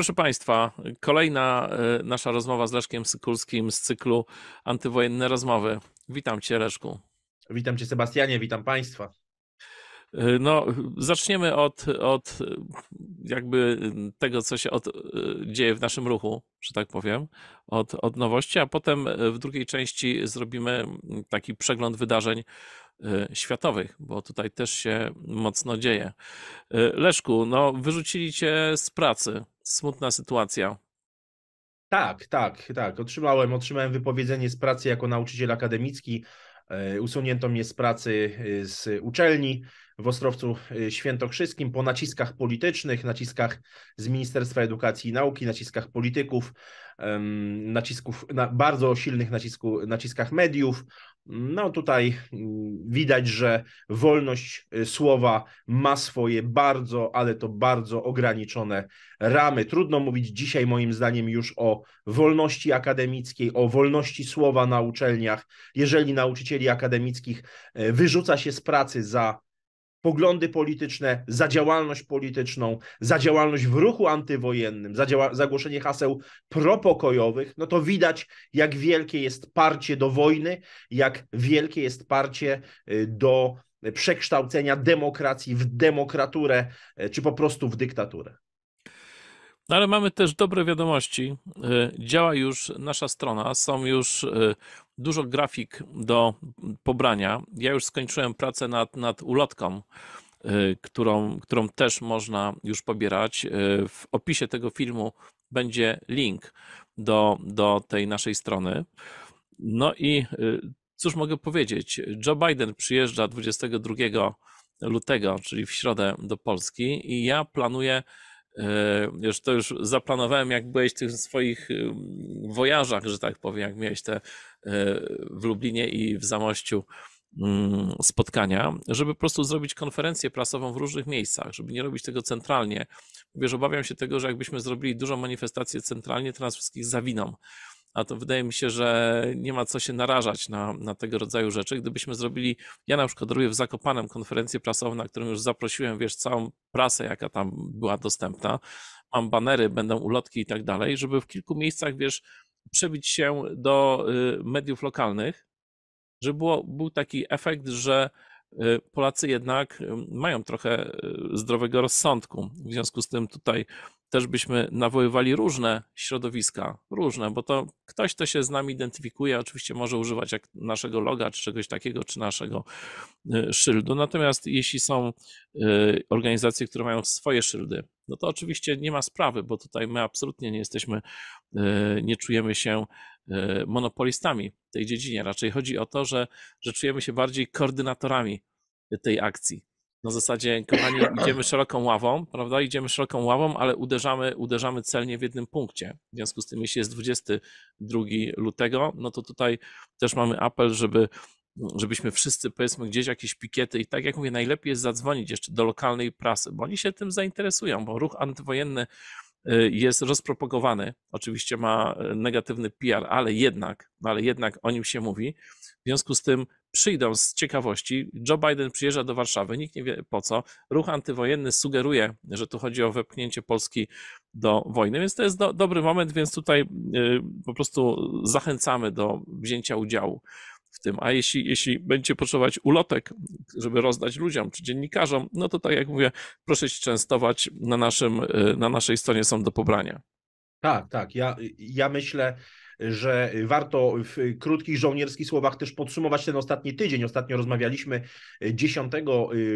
Proszę Państwa, kolejna e, nasza rozmowa z Leszkiem Sykulskim z cyklu Antywojenne Rozmowy. Witam Cię, Leszku. Witam Cię, Sebastianie, witam Państwa. E, no, zaczniemy od, od e, jakby tego, co się od, dzieje w naszym ruchu, że tak powiem, od, od nowości, a potem w drugiej części zrobimy taki przegląd wydarzeń Y, światowych, bo tutaj też się mocno dzieje. Y, Leszku, no wyrzucili cię z pracy. Smutna sytuacja. Tak, tak, tak. Otrzymałem, otrzymałem wypowiedzenie z pracy jako nauczyciel akademicki. Y, usunięto mnie z pracy z uczelni w Ostrowcu Świętokrzyskim po naciskach politycznych, naciskach z Ministerstwa Edukacji i Nauki, naciskach polityków, nacisków, bardzo silnych nacisku, naciskach mediów. No tutaj mm, widać, że wolność y, słowa ma swoje bardzo, ale to bardzo ograniczone ramy. Trudno mówić dzisiaj, moim zdaniem, już o wolności akademickiej, o wolności słowa na uczelniach. Jeżeli nauczycieli akademickich y, wyrzuca się z pracy za poglądy polityczne, za działalność polityczną, za działalność w ruchu antywojennym, za zagłoszenie haseł propokojowych, no to widać, jak wielkie jest parcie do wojny, jak wielkie jest parcie y, do przekształcenia demokracji w demokraturę, y, czy po prostu w dyktaturę. No ale mamy też dobre wiadomości. Y, działa już nasza strona, są już y, dużo grafik do pobrania. Ja już skończyłem pracę nad, nad ulotką, y, którą, którą też można już pobierać. W opisie tego filmu będzie link do, do tej naszej strony. No i cóż mogę powiedzieć? Joe Biden przyjeżdża 22 lutego, czyli w środę do Polski i ja planuję E, już to już zaplanowałem, jak byłeś w tych swoich y, wojażach, że tak powiem, jak miałeś te e, w Lublinie i w Zamościu mm, spotkania, żeby po prostu zrobić konferencję prasową w różnych miejscach, żeby nie robić tego centralnie. Wiesz, obawiam się tego, że jakbyśmy zrobili dużą manifestację centralnie, to nas wszystkich zawiną a to wydaje mi się, że nie ma co się narażać na, na tego rodzaju rzeczy. Gdybyśmy zrobili, ja na przykład robię w Zakopanem konferencję prasową, na którą już zaprosiłem, wiesz, całą prasę, jaka tam była dostępna, mam banery, będą ulotki i tak dalej, żeby w kilku miejscach, wiesz, przebić się do y, mediów lokalnych, żeby było, był taki efekt, że y, Polacy jednak y, mają trochę zdrowego rozsądku. W związku z tym tutaj też byśmy nawoływali różne środowiska, różne, bo to ktoś, kto się z nami identyfikuje, oczywiście może używać jak naszego loga, czy czegoś takiego, czy naszego y, szyldu. Natomiast jeśli są y, organizacje, które mają swoje szyldy, no to oczywiście nie ma sprawy, bo tutaj my absolutnie nie jesteśmy, y, nie czujemy się monopolistami w tej dziedzinie. Raczej chodzi o to, że, że czujemy się bardziej koordynatorami tej akcji na zasadzie, kochani, idziemy szeroką ławą, prawda? Idziemy szeroką ławą, ale uderzamy, uderzamy celnie w jednym punkcie. W związku z tym, jeśli jest 22 lutego, no to tutaj też mamy apel, żeby żebyśmy wszyscy, powiedzmy, gdzieś jakieś pikiety i tak jak mówię, najlepiej jest zadzwonić jeszcze do lokalnej prasy, bo oni się tym zainteresują, bo ruch antywojenny Y, jest rozpropagowany. Oczywiście ma y, negatywny PR, ale jednak, no, ale jednak o nim się mówi. W związku z tym przyjdą z ciekawości. Joe Biden przyjeżdża do Warszawy, nikt nie wie po co. Ruch antywojenny sugeruje, że tu chodzi o wepchnięcie Polski do wojny, więc to jest do, dobry moment, więc tutaj y, po prostu zachęcamy do wzięcia udziału tym. A jeśli, jeśli będzie potrzebować ulotek, żeby rozdać ludziom czy dziennikarzom, no to tak jak mówię, proszę się częstować na, naszym, y, na naszej stronie są do pobrania. Tak, tak. Ja, ja myślę, że warto w krótkich żołnierskich słowach też podsumować ten ostatni tydzień. Ostatnio rozmawialiśmy 10 y,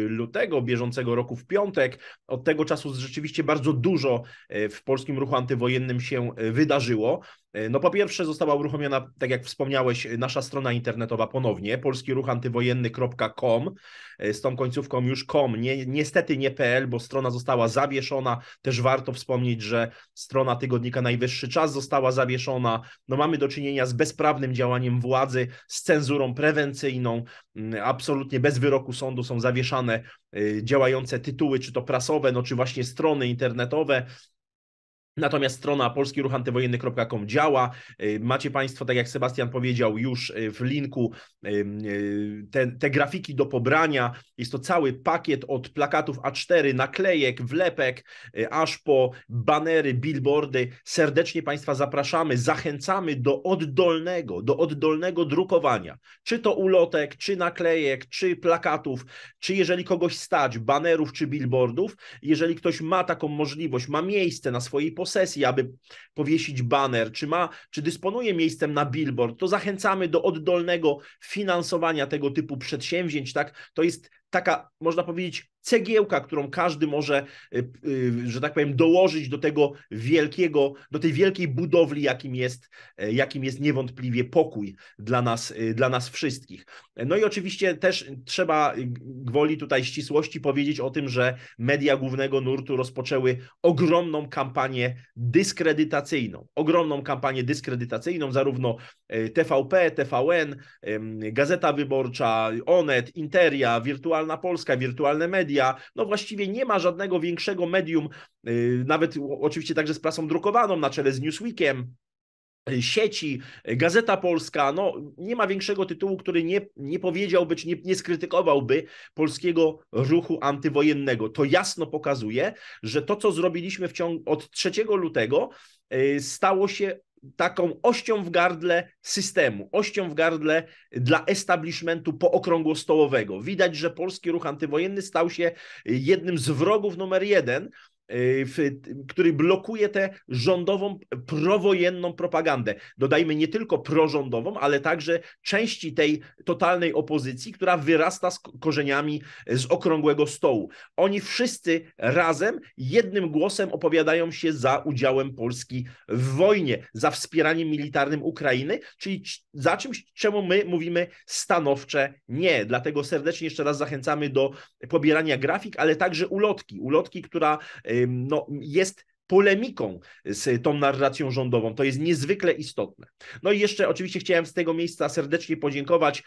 lutego bieżącego roku w piątek. Od tego czasu rzeczywiście bardzo dużo y, w polskim ruchu antywojennym się wydarzyło. E, no po pierwsze została uruchomiona, tak jak wspomniałeś, e, nasza strona internetowa ponownie, polskiruchantywojenny.com, e, z tą końcówką już com, nie, niestety nie pl, bo strona została zawieszona, też warto wspomnieć, że strona tygodnika Najwyższy Czas została zawieszona, no mamy do czynienia z bezprawnym działaniem władzy, z cenzurą prewencyjną, mm, absolutnie bez wyroku sądu są zawieszane działające tytuły, czy to prasowe, no czy właśnie strony internetowe, Natomiast strona polskiruchantywojenny.com działa. Y, macie Państwo, tak jak Sebastian powiedział, już y, w linku y, te, te, grafiki do pobrania. Jest to cały pakiet od plakatów A4, naklejek, wlepek, aż po banery, billboardy. Serdecznie Państwa zapraszamy, zachęcamy do oddolnego, do oddolnego drukowania. Czy to ulotek, czy naklejek, czy plakatów, czy jeżeli kogoś stać, banerów, czy billboardów. Jeżeli ktoś ma taką możliwość, ma miejsce na swojej sesji, aby powiesić baner, czy ma, czy dysponuje miejscem na billboard, to zachęcamy do oddolnego finansowania tego typu przedsięwzięć, tak? To jest taka, można powiedzieć, cegiełka, którą każdy może, y, y, że tak powiem, dołożyć do tego wielkiego, do tej wielkiej budowli, jakim jest, e, jakim jest niewątpliwie pokój dla nas, y, dla nas wszystkich. No i oczywiście też trzeba gwoli tutaj ścisłości powiedzieć o tym, że media głównego nurtu rozpoczęły ogromną kampanię dyskredytacyjną. Ogromną kampanię dyskredytacyjną, zarówno e, TVP, TVN, Gazeta Wyborcza, Onet, Interia, Wirtualna wirtualna Polska, wirtualne media. No właściwie nie ma żadnego większego medium, y, nawet oczywiście także z prasą drukowaną na czele z Newsweekiem, y, sieci, y, Gazeta Polska, no nie ma większego tytułu, który nie, nie powiedziałby, czy nie, nie skrytykowałby polskiego ruchu antywojennego. To jasno pokazuje, że to, co zrobiliśmy w ciągu, od 3 lutego, stało się taką ością w gardle systemu, ością w gardle dla establishmentu pookrągłostołowego. Widać, że polski ruch antywojenny stał się jednym z wrogów numer jeden E, który blokuje tę rządową, prowojenną propagandę. Dodajmy nie tylko prorządową, ale także części tej totalnej opozycji, która wyrasta z korzeniami e, z okrągłego stołu. Oni wszyscy razem, jednym głosem opowiadają się za udziałem Polski w wojnie, za wspieraniem militarnym Ukrainy, czyli za czymś, czemu my mówimy stanowcze nie. Dlatego serdecznie jeszcze raz zachęcamy do pobierania grafik, ale także ulotki. Ulotki, która e, no, jest polemiką z tą narracją rządową. To jest niezwykle istotne. No i jeszcze oczywiście chciałem z tego miejsca serdecznie podziękować,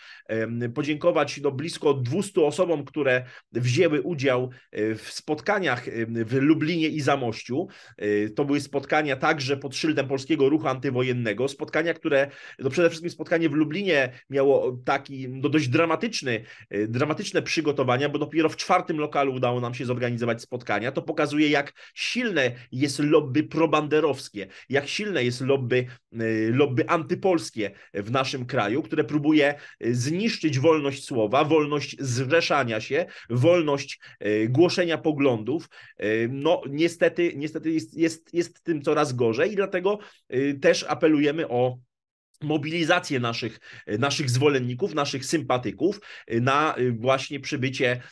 podziękować do no, blisko 200 osobom, które wzięły udział e, w spotkaniach e, w Lublinie i Zamościu. E, to były spotkania także pod szyldem Polskiego Ruchu Antywojennego. Spotkania, które, no przede wszystkim spotkanie w Lublinie miało taki no, dość dramatyczny, dramatyczne przygotowania, bo dopiero w czwartym lokalu udało nam się zorganizować spotkania. To pokazuje, jak silne jest jest lobby probanderowskie, jak silne jest lobby, y, lobby antypolskie w naszym kraju, które próbuje y, zniszczyć wolność słowa, wolność zrzeszania się, wolność y, głoszenia poglądów. No niestety, niestety jest, jest, jest tym coraz gorzej i dlatego też apelujemy o mobilizację naszych, naszych zwolenników, naszych sympatyków na właśnie przybycie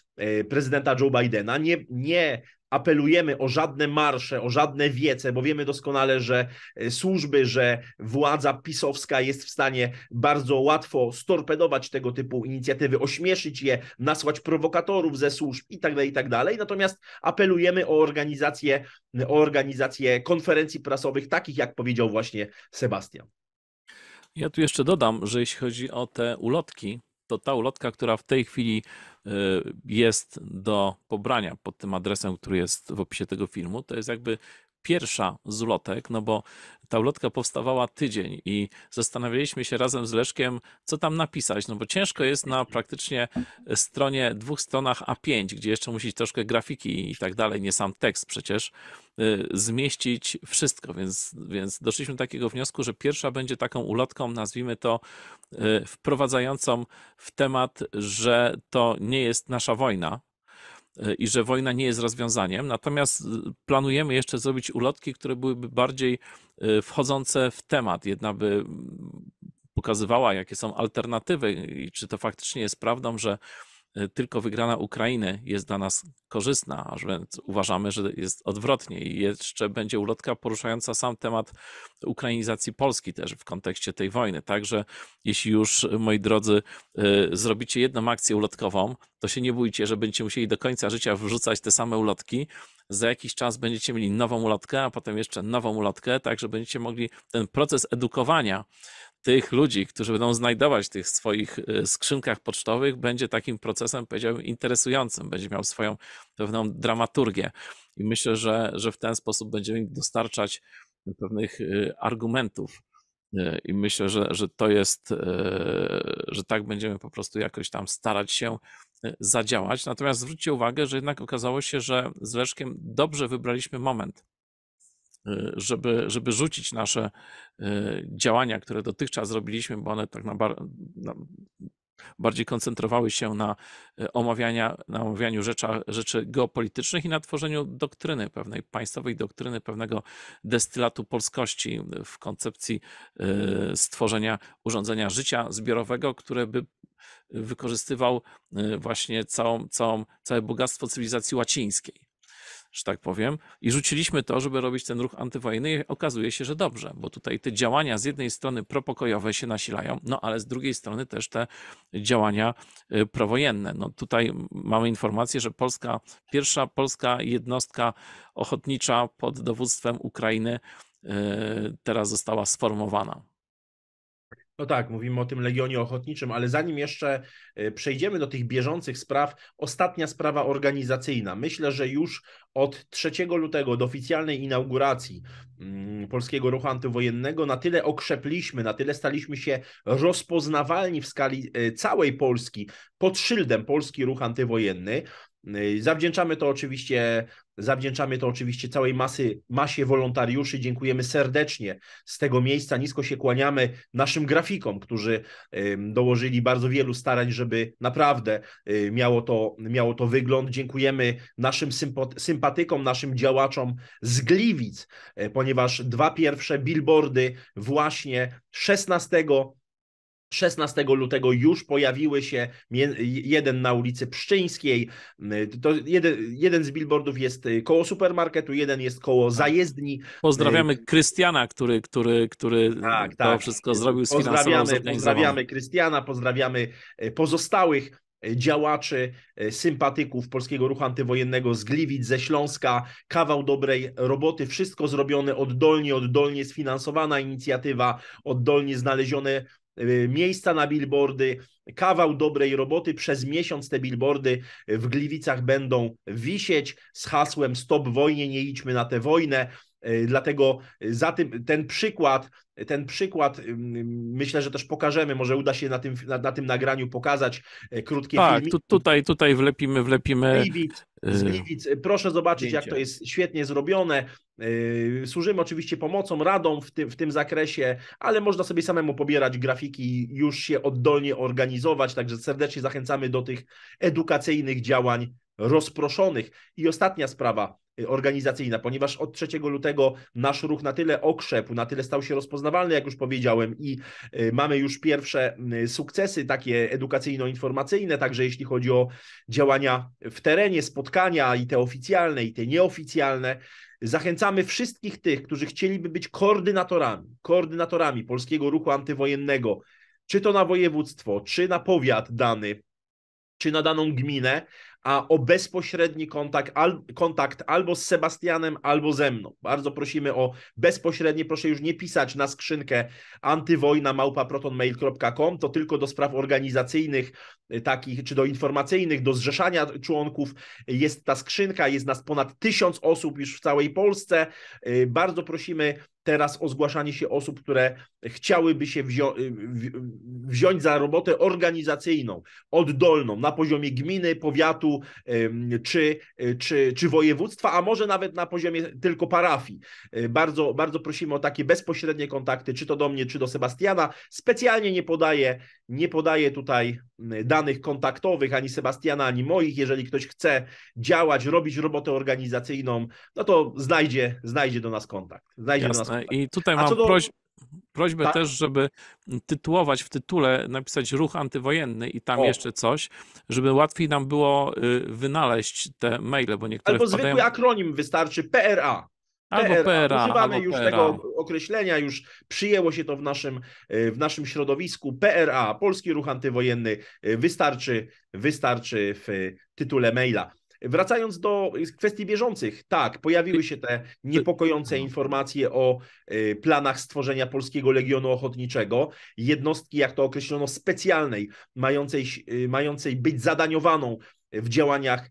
prezydenta Joe Bidena, nie, nie apelujemy o żadne marsze, o żadne wiece, bo wiemy doskonale, że e, służby, że władza pisowska jest w stanie bardzo łatwo storpedować tego typu inicjatywy, ośmieszyć je, nasłać prowokatorów ze służb itd., tak tak dalej. Natomiast apelujemy o organizację, o organizację konferencji prasowych, takich jak powiedział właśnie Sebastian. Ja tu jeszcze dodam, że jeśli chodzi o te ulotki, to ta ulotka, która w tej chwili e, jest do pobrania pod tym adresem, który jest w opisie tego filmu, to jest jakby pierwsza z ulotek, no bo ta ulotka powstawała tydzień i zastanawialiśmy się razem z Leszkiem, co tam napisać, no bo ciężko jest na praktycznie e, stronie, dwóch stronach A5, gdzie jeszcze musi troszkę grafiki i tak dalej, nie sam tekst przecież, e, zmieścić wszystko, więc, więc doszliśmy do takiego wniosku, że pierwsza będzie taką ulotką, nazwijmy to e, wprowadzającą w temat, że to nie jest nasza wojna, Y, i że wojna nie jest rozwiązaniem. Natomiast y, planujemy jeszcze zrobić ulotki, które byłyby bardziej y, wchodzące w temat. Jedna by mm, pokazywała, jakie są alternatywy i czy to faktycznie jest prawdą, że E, tylko wygrana Ukrainy jest dla nas korzystna, aż uważamy, że jest odwrotnie. I jeszcze będzie ulotka poruszająca sam temat ukrainizacji Polski też w kontekście tej wojny. Także jeśli już, moi drodzy, e, zrobicie jedną akcję ulotkową, to się nie bójcie, że będziecie musieli do końca życia wrzucać te same ulotki. Za jakiś czas będziecie mieli nową ulotkę, a potem jeszcze nową ulotkę, tak że będziecie mogli ten proces edukowania tych ludzi, którzy będą znajdować w tych swoich y, skrzynkach pocztowych, będzie takim procesem, powiedziałbym, interesującym, będzie miał swoją pewną dramaturgię. I myślę, że, że w ten sposób będziemy im dostarczać pewnych y, argumentów. Y, I myślę, że, że to jest, że tak będziemy po prostu jakoś tam starać się zadziałać. Natomiast zwróćcie uwagę, że jednak okazało się, że z Leszkiem dobrze wybraliśmy moment żeby, żeby rzucić nasze e, działania, które dotychczas zrobiliśmy, bo one tak na, bar, na bardziej koncentrowały się na, e, omawiania, na omawianiu rzeczy geopolitycznych i na tworzeniu doktryny, pewnej państwowej doktryny, pewnego destylatu polskości w koncepcji e, stworzenia urządzenia życia zbiorowego, które by wykorzystywał właśnie całą, całą, całe bogactwo cywilizacji łacińskiej że tak powiem, i rzuciliśmy to, żeby robić ten ruch antywojenny i okazuje się, że dobrze, bo tutaj te działania z jednej strony propokojowe się nasilają, no ale z drugiej strony też te działania y, prowojenne. No tutaj mamy informację, że Polska, pierwsza polska jednostka ochotnicza pod dowództwem Ukrainy y, teraz została sformowana. No tak, mówimy o tym Legionie Ochotniczym, ale zanim jeszcze e, przejdziemy do tych bieżących spraw, ostatnia sprawa organizacyjna. Myślę, że już od 3 lutego do oficjalnej inauguracji mm, Polskiego Ruchu Antywojennego na tyle okrzepliśmy, na tyle staliśmy się rozpoznawalni w skali e, całej Polski pod szyldem Polski Ruch Antywojenny. E, zawdzięczamy to oczywiście Zawdzięczamy to oczywiście całej masy, masie wolontariuszy. Dziękujemy serdecznie z tego miejsca. Nisko się kłaniamy naszym grafikom, którzy dołożyli bardzo wielu starań, żeby naprawdę y, miało to, miało to wygląd. Dziękujemy naszym sympatykom, naszym działaczom z Gliwic, e, ponieważ dwa pierwsze billboardy właśnie 16 16 lutego już pojawiły się jeden na ulicy Pszczyńskiej, mm, to jeden, jeden z billboardów jest y, koło supermarketu, jeden jest koło tak. zajezdni. Pozdrawiamy y, Krystiana, który, który, który tak, to tak. wszystko zrobił, pozdrawiamy, pozdrawiamy Krystiana, pozdrawiamy y, pozostałych działaczy, sympatyków polskiego ruchu antywojennego z Gliwic, ze Śląska. Kawał dobrej roboty, wszystko zrobione oddolnie, oddolnie sfinansowana inicjatywa, oddolnie znalezione Y, miejsca na billboardy, kawał dobrej roboty. Przez miesiąc te billboardy w Gliwicach będą wisieć z hasłem Stop wojnie, nie idźmy na tę wojnę. E, dlatego e, za tym, ten przykład, ten przykład myślę, że też pokażemy, może uda się na tym, na, na tym nagraniu pokazać e, krótkie tak, Tu, tutaj, tutaj wlepimy, wlepimy. Gliwic, z Gliwic. Proszę zobaczyć, jak to jest świetnie zrobione. Służymy oczywiście pomocą, radą w tym, w tym zakresie, ale można sobie samemu pobierać grafiki już się oddolnie organizować, także serdecznie zachęcamy do tych edukacyjnych działań rozproszonych. I ostatnia sprawa, Y, organizacyjna, ponieważ od 3 lutego nasz ruch na tyle okrzepł, na tyle stał się rozpoznawalny, jak już powiedziałem, i y, mamy już pierwsze mm, sukcesy takie edukacyjno-informacyjne, także jeśli chodzi o działania w terenie, spotkania i te oficjalne, i te nieoficjalne. Zachęcamy wszystkich tych, którzy chcieliby być koordynatorami, koordynatorami polskiego ruchu antywojennego, czy to na województwo, czy na powiat dany, czy na daną gminę, a o bezpośredni kontakt, al, kontakt albo z Sebastianem, albo ze mną. Bardzo prosimy o bezpośrednie, proszę już nie pisać na skrzynkę antywojna to tylko do spraw organizacyjnych y, takich, czy do informacyjnych, do zrzeszania członków jest ta skrzynka, jest nas ponad tysiąc osób już w całej Polsce. Y, bardzo prosimy teraz o zgłaszanie się osób, które chciałyby się wzią y, y, wziąć za robotę organizacyjną, oddolną na poziomie gminy, powiatu czy, y, czy, czy województwa, a może nawet na poziomie tylko parafii. Bardzo, bardzo prosimy o takie bezpośrednie kontakty, czy to do mnie, czy do Sebastiana. Specjalnie nie podaję, nie podaję tutaj danych kontaktowych ani Sebastiana, ani moich. Jeżeli ktoś chce działać, robić robotę organizacyjną, no to znajdzie, znajdzie do nas kontakt. Znajdzie Jasne. do nas i tutaj mam do... prośbę prośbę tak? też, żeby tytułować w tytule, napisać ruch antywojenny i tam o. jeszcze coś, żeby łatwiej nam było y, wynaleźć te maile, bo niektóre Albo wpadają... zwykły akronim wystarczy, PRA. Albo PRA. Używamy już PRA. tego określenia, już przyjęło się to w naszym, y, w naszym środowisku. PRA, Polski Ruch Antywojenny, y, wystarczy, wystarczy w tytule maila. Wracając do kwestii bieżących, tak, pojawiły się te niepokojące mhm. informacje o y, planach stworzenia Polskiego Legionu Ochotniczego, jednostki, jak to określono, specjalnej, mającej, y, mającej być zadaniowaną w działaniach y,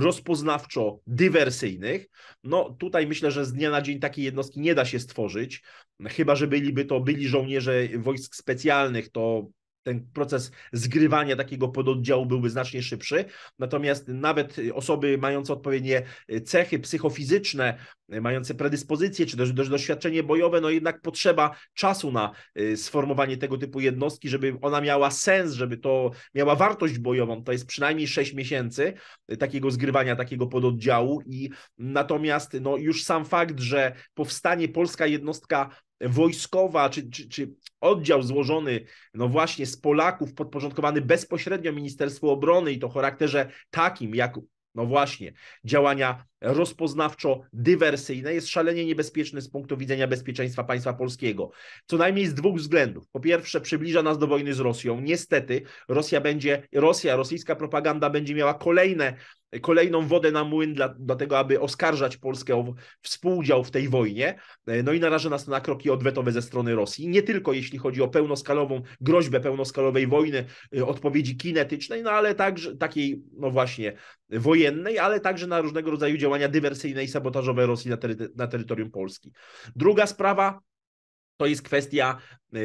rozpoznawczo-dywersyjnych. No tutaj myślę, że z dnia na dzień takiej jednostki nie da się stworzyć, chyba że byliby to byli żołnierze wojsk specjalnych, to ten proces zgrywania takiego pododdziału byłby znacznie szybszy. Natomiast nawet osoby mające odpowiednie cechy psychofizyczne, mające predyspozycje czy też doświadczenie bojowe, no jednak potrzeba czasu na y, sformowanie tego typu jednostki, żeby ona miała sens, żeby to miała wartość bojową. To jest przynajmniej 6 miesięcy y, takiego zgrywania, takiego pododdziału i natomiast no, już sam fakt, że powstanie polska jednostka wojskowa czy, czy, czy oddział złożony no właśnie z Polaków podporządkowany bezpośrednio Ministerstwu Obrony i to charakterze takim jak no właśnie, działania rozpoznawczo-dywersyjne jest szalenie niebezpieczny z punktu widzenia bezpieczeństwa państwa polskiego. Co najmniej z dwóch względów. Po pierwsze, przybliża nas do wojny z Rosją. Niestety, Rosja będzie, Rosja, rosyjska propaganda będzie miała kolejne kolejną wodę na młyn dla, dlatego, aby oskarżać Polskę o współudział w tej wojnie. E, no i naraża nas na kroki odwetowe ze strony Rosji. Nie tylko jeśli chodzi o pełnoskalową groźbę pełnoskalowej wojny, e, odpowiedzi kinetycznej, no ale także takiej, no właśnie, wojennej, ale także na różnego rodzaju działania dywersyjne i sabotażowe Rosji na, tery na terytorium Polski. Druga sprawa to jest kwestia, e,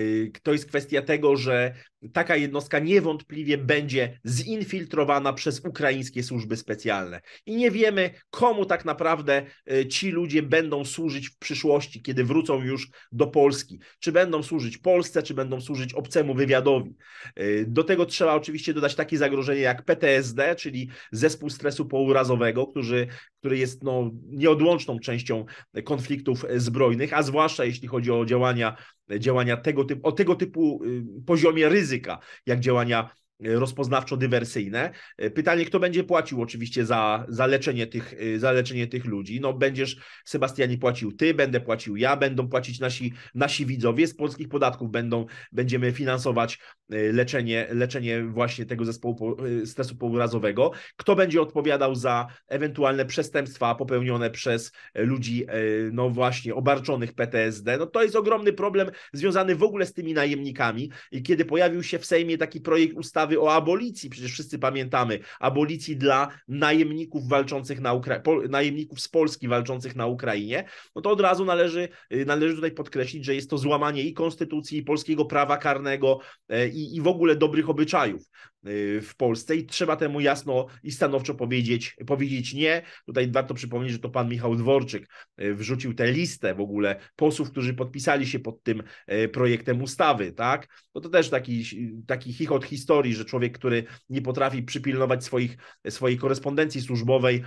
to jest kwestia tego, że taka jednostka niewątpliwie będzie zinfiltrowana przez ukraińskie służby specjalne. I nie wiemy, komu tak naprawdę e, ci ludzie będą służyć w przyszłości, kiedy wrócą już do Polski. Czy będą służyć Polsce, czy będą służyć obcemu wywiadowi. E, do tego trzeba oczywiście dodać takie zagrożenie jak PTSD, czyli zespół stresu pourazowego, który, który jest no, nieodłączną częścią konfliktów zbrojnych, a zwłaszcza jeśli chodzi o działania działania tego typu, o tego typu y, poziomie ryzyka, jak działania rozpoznawczo-dywersyjne. E, pytanie, kto będzie płacił oczywiście za, za, leczenie tych, e, za leczenie tych ludzi. No będziesz, Sebastianie, płacił ty, będę płacił ja, będą płacić nasi, nasi widzowie, z polskich podatków będą, będziemy finansować e, leczenie, leczenie właśnie tego zespołu stresu pourazowego. Kto będzie odpowiadał za ewentualne przestępstwa popełnione przez ludzi, no właśnie, obarczonych PTSD? No to jest ogromny problem związany w ogóle z tymi najemnikami i kiedy pojawił się w Sejmie taki projekt ustawy ustawy o abolicji, przecież wszyscy pamiętamy, abolicji dla najemników walczących na Ukra najemników z Polski walczących na Ukrainie, no to od razu należy, y, należy tutaj podkreślić, że jest to złamanie i konstytucji, i polskiego prawa karnego, e, i, i w ogóle dobrych obyczajów. Y, w Polsce i trzeba temu jasno i stanowczo powiedzieć, powiedzieć nie. Tutaj warto przypomnieć, że to pan Michał Dworczyk y, wrzucił tę listę w ogóle posłów, którzy podpisali się pod tym y, projektem ustawy, tak? No to też taki, taki chichot historii, że człowiek, który nie potrafi przypilnować swoich, swojej korespondencji służbowej,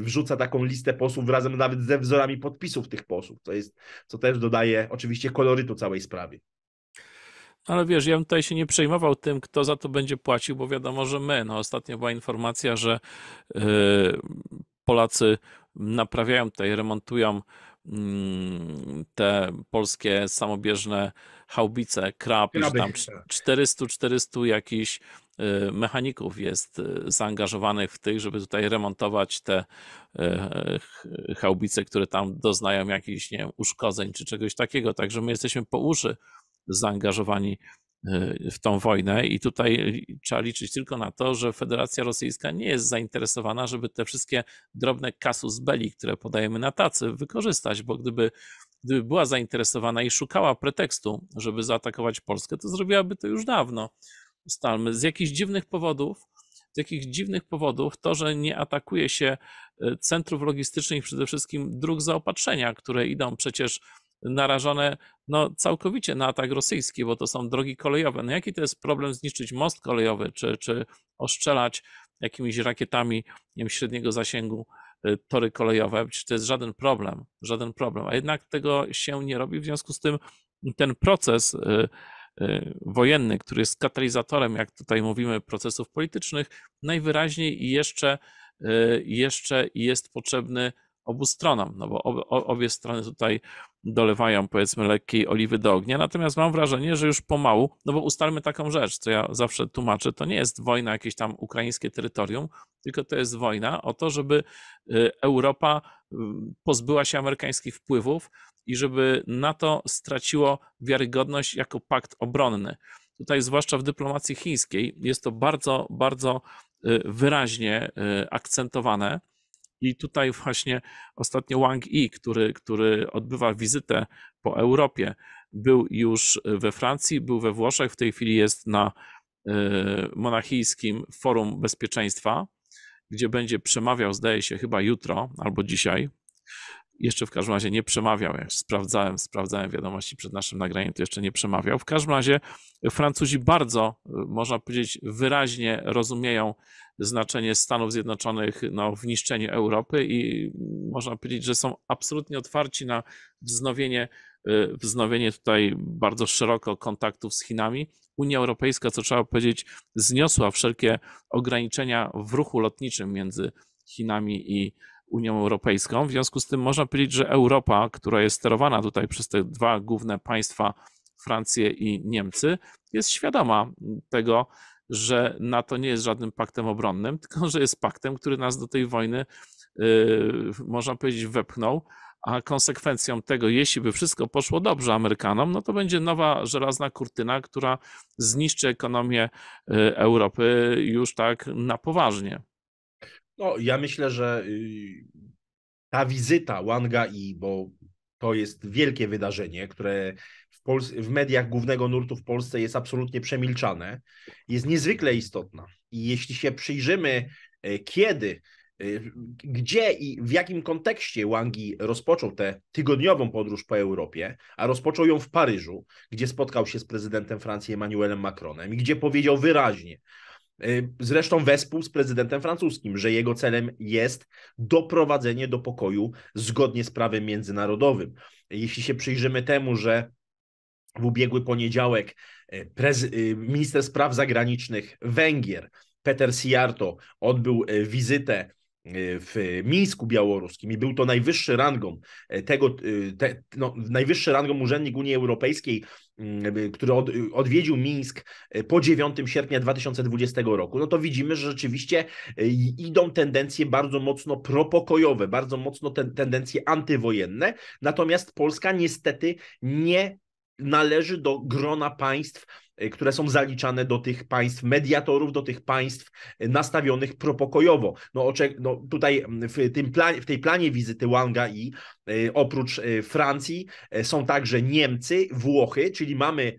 wrzuca taką listę posłów razem nawet ze wzorami podpisów tych posłów, co, jest, co też dodaje oczywiście kolorytu całej sprawie. Ale wiesz, ja bym tutaj się nie przejmował tym, kto za to będzie płacił, bo wiadomo, że my. No, ostatnio była informacja, że e, Polacy naprawiają tutaj, remontują mm, te polskie samobieżne haubice, krab, Kraby, tam 400-400 jakichś e, mechaników jest e, zaangażowanych w tych, żeby tutaj remontować te haubice, które tam doznają jakichś nie wiem, uszkodzeń czy czegoś takiego. Także my jesteśmy po uszy zaangażowani e, w tą wojnę i tutaj e, trzeba liczyć tylko na to, że Federacja Rosyjska nie jest zainteresowana, żeby te wszystkie drobne kasus belli, które podajemy na tacy, wykorzystać, bo gdyby, gdyby była zainteresowana i szukała pretekstu, żeby zaatakować Polskę, to zrobiłaby to już dawno. Ustalmy, z jakichś dziwnych powodów, z jakichś dziwnych powodów to, że nie atakuje się e, centrów logistycznych, przede wszystkim dróg zaopatrzenia, które idą przecież narażone no, całkowicie na atak rosyjski, bo to są drogi kolejowe. No jaki to jest problem zniszczyć most kolejowy, czy, czy oszczelać jakimiś rakietami nie wiem, średniego zasięgu y, tory kolejowe? Czy to jest żaden problem, żaden problem. A jednak tego się nie robi, w związku z tym ten proces y, y, wojenny, który jest katalizatorem, jak tutaj mówimy, procesów politycznych, najwyraźniej jeszcze, jeszcze jest potrzebny obu stronom, no bo obie strony tutaj dolewają powiedzmy lekkiej oliwy do ognia, natomiast mam wrażenie, że już pomału, no bo ustalmy taką rzecz, co ja zawsze tłumaczę, to nie jest wojna jakieś tam ukraińskie terytorium, tylko to jest wojna o to, żeby y, Europa y, pozbyła się amerykańskich wpływów i żeby NATO straciło wiarygodność jako pakt obronny. Tutaj, zwłaszcza w dyplomacji chińskiej, jest to bardzo, bardzo y, wyraźnie akcentowane i tutaj właśnie ostatnio Wang Yi, który, który odbywa wizytę po Europie, był już we Francji, był we Włoszech, w tej chwili jest na e, monachijskim Forum Bezpieczeństwa, gdzie będzie przemawiał, zdaje się, chyba jutro albo dzisiaj. Jeszcze w każdym razie nie przemawiał. Jak sprawdzałem, sprawdzałem wiadomości przed naszym nagraniem, to jeszcze nie przemawiał. W każdym razie Francuzi bardzo, e, można powiedzieć, wyraźnie rozumieją znaczenie Stanów Zjednoczonych no, w niszczeniu Europy i można powiedzieć, że są absolutnie otwarci na wznowienie, y, wznowienie tutaj bardzo szeroko kontaktów z Chinami. Unia Europejska, co trzeba powiedzieć, zniosła wszelkie ograniczenia w ruchu lotniczym między Chinami i Unią Europejską. W związku z tym można powiedzieć, że Europa, która jest sterowana tutaj przez te dwa główne państwa, Francję i Niemcy, jest świadoma tego, że NATO nie jest żadnym paktem obronnym, tylko że jest paktem, który nas do tej wojny, y, można powiedzieć, wepchnął. A konsekwencją tego, jeśli by wszystko poszło dobrze Amerykanom, no to będzie nowa żelazna kurtyna, która zniszczy ekonomię y, Europy już tak na poważnie. No, ja myślę, że y, ta wizyta Wanga i, bo to jest wielkie wydarzenie, które Pols w mediach głównego nurtu w Polsce jest absolutnie przemilczane, jest niezwykle istotna. I jeśli się przyjrzymy, e, kiedy, e, gdzie i w jakim kontekście Wangi rozpoczął tę tygodniową podróż po Europie, a rozpoczął ją w Paryżu, gdzie spotkał się z prezydentem Francji Emmanuelem Macronem i gdzie powiedział wyraźnie, e, Zresztą wespół z prezydentem francuskim, że jego celem jest doprowadzenie do pokoju zgodnie z prawem międzynarodowym. Jeśli się przyjrzymy temu, że w ubiegły poniedziałek e, e, minister spraw zagranicznych Węgier Peter Siarto odbył e, wizytę w Mińsku Białoruskim i był to najwyższy rangą tego, te, no, najwyższy rangą urzędnik Unii Europejskiej, mm, który od, odwiedził Mińsk po 9 sierpnia 2020 roku, no to widzimy, że rzeczywiście idą tendencje bardzo mocno propokojowe, bardzo mocno tendencje antywojenne, natomiast Polska niestety nie należy do grona państw, Y, które są zaliczane do tych państw mediatorów, do tych państw y, nastawionych propokojowo. No, no tutaj mm, w, tym planie, w tej planie wizyty Wanga i y, oprócz Francji są także Niemcy, Włochy, czyli mamy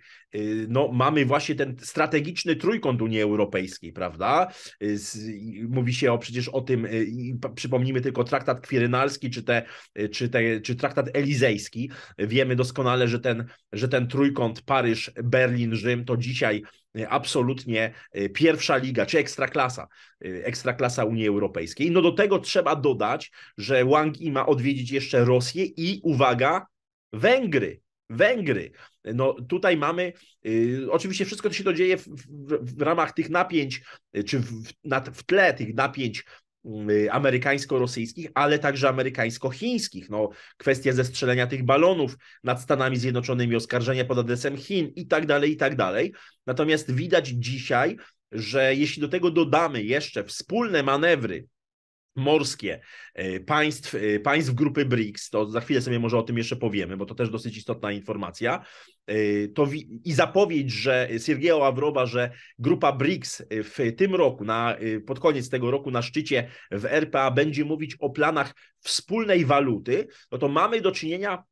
no, mamy właśnie ten strategiczny trójkąt Unii Europejskiej, prawda? Mówi się o, przecież o tym, przypomnijmy tylko traktat kwirynalski, czy, te, czy, te, czy traktat elizejski. Wiemy doskonale, że ten, że ten trójkąt Paryż, Berlin, Rzym to dzisiaj e, absolutnie e, pierwsza liga, czy ekstraklasa, e, ekstraklasa Unii Europejskiej. No do tego trzeba dodać, że Wang I ma odwiedzić jeszcze Rosję i uwaga, Węgry. Węgry. No tutaj mamy, y, oczywiście wszystko to się to dzieje w, w, w ramach tych napięć, czy w, na, w tle tych napięć Mm, y, amerykańsko-rosyjskich, ale także amerykańsko-chińskich. No, kwestia zestrzelenia tych balonów nad Stanami Zjednoczonymi, oskarżenia pod adresem Chin i tak dalej, i tak dalej. Natomiast widać dzisiaj, że jeśli do tego dodamy jeszcze wspólne manewry morskie e, państw, e, państw grupy BRICS, to za chwilę sobie może o tym jeszcze powiemy, bo to też dosyć istotna informacja, e, to i zapowiedź, że Siergieja Ławrowa, że grupa BRICS w tym roku, na, pod koniec tego roku na szczycie w RPA będzie mówić o planach wspólnej waluty, no to mamy do czynienia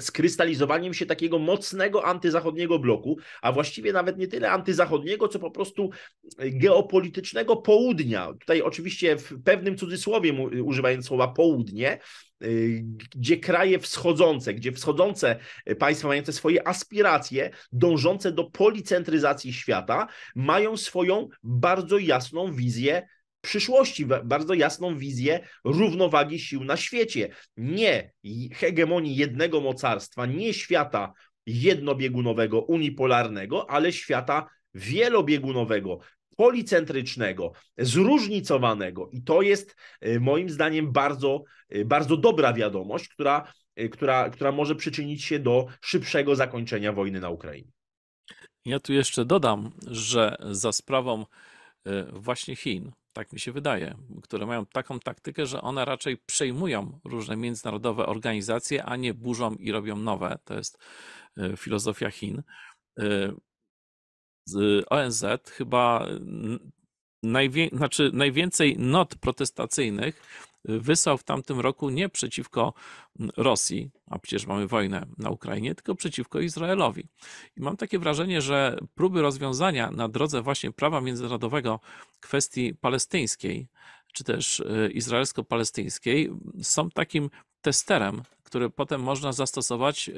skrystalizowaniem się takiego mocnego antyzachodniego bloku, a właściwie nawet nie tyle antyzachodniego, co po prostu e, geopolitycznego południa. Tutaj oczywiście w pewnym cudzysłowie e, używając słowa południe, e, gdzie kraje wschodzące, gdzie wschodzące państwa mające swoje aspiracje, dążące do policentryzacji świata, mają swoją bardzo jasną wizję przyszłości, bardzo jasną wizję równowagi sił na świecie. Nie hegemonii jednego mocarstwa, nie świata jednobiegunowego, unipolarnego, ale świata wielobiegunowego, policentrycznego, zróżnicowanego. I to jest e, moim zdaniem bardzo, e, bardzo dobra wiadomość, która, e, która, która może przyczynić się do szybszego zakończenia wojny na Ukrainie. Ja tu jeszcze dodam, że za sprawą właśnie Chin, tak mi się wydaje, które mają taką taktykę, że one raczej przejmują różne międzynarodowe organizacje, a nie burzą i robią nowe. To jest e, filozofia Chin. ONZ e, chyba znaczy najwięcej not protestacyjnych wysłał w tamtym roku nie przeciwko Rosji, a przecież mamy wojnę na Ukrainie, tylko przeciwko Izraelowi. I mam takie wrażenie, że próby rozwiązania na drodze właśnie prawa międzynarodowego kwestii palestyńskiej, czy też e, izraelsko-palestyńskiej, są takim testerem, który potem można zastosować e,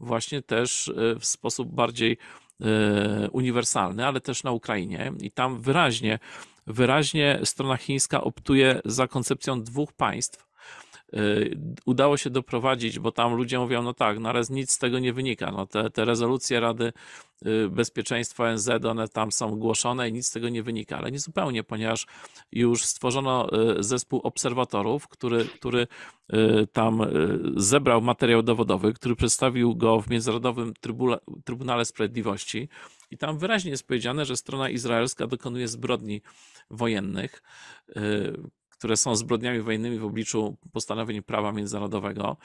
właśnie też e, w sposób bardziej uniwersalny, ale też na Ukrainie. I tam wyraźnie wyraźnie strona chińska optuje za koncepcją dwóch państw. Y, udało się doprowadzić, bo tam ludzie mówią, no tak, na no razie nic z tego nie wynika. No te, te rezolucje Rady y, Bezpieczeństwa ONZ, one tam są głoszone i nic z tego nie wynika, ale nie zupełnie, ponieważ już stworzono y, zespół obserwatorów, który, który tam zebrał materiał dowodowy, który przedstawił go w Międzynarodowym Trybunale Sprawiedliwości i tam wyraźnie jest powiedziane, że strona izraelska dokonuje zbrodni wojennych, y, które są zbrodniami wojennymi w obliczu postanowień prawa międzynarodowego.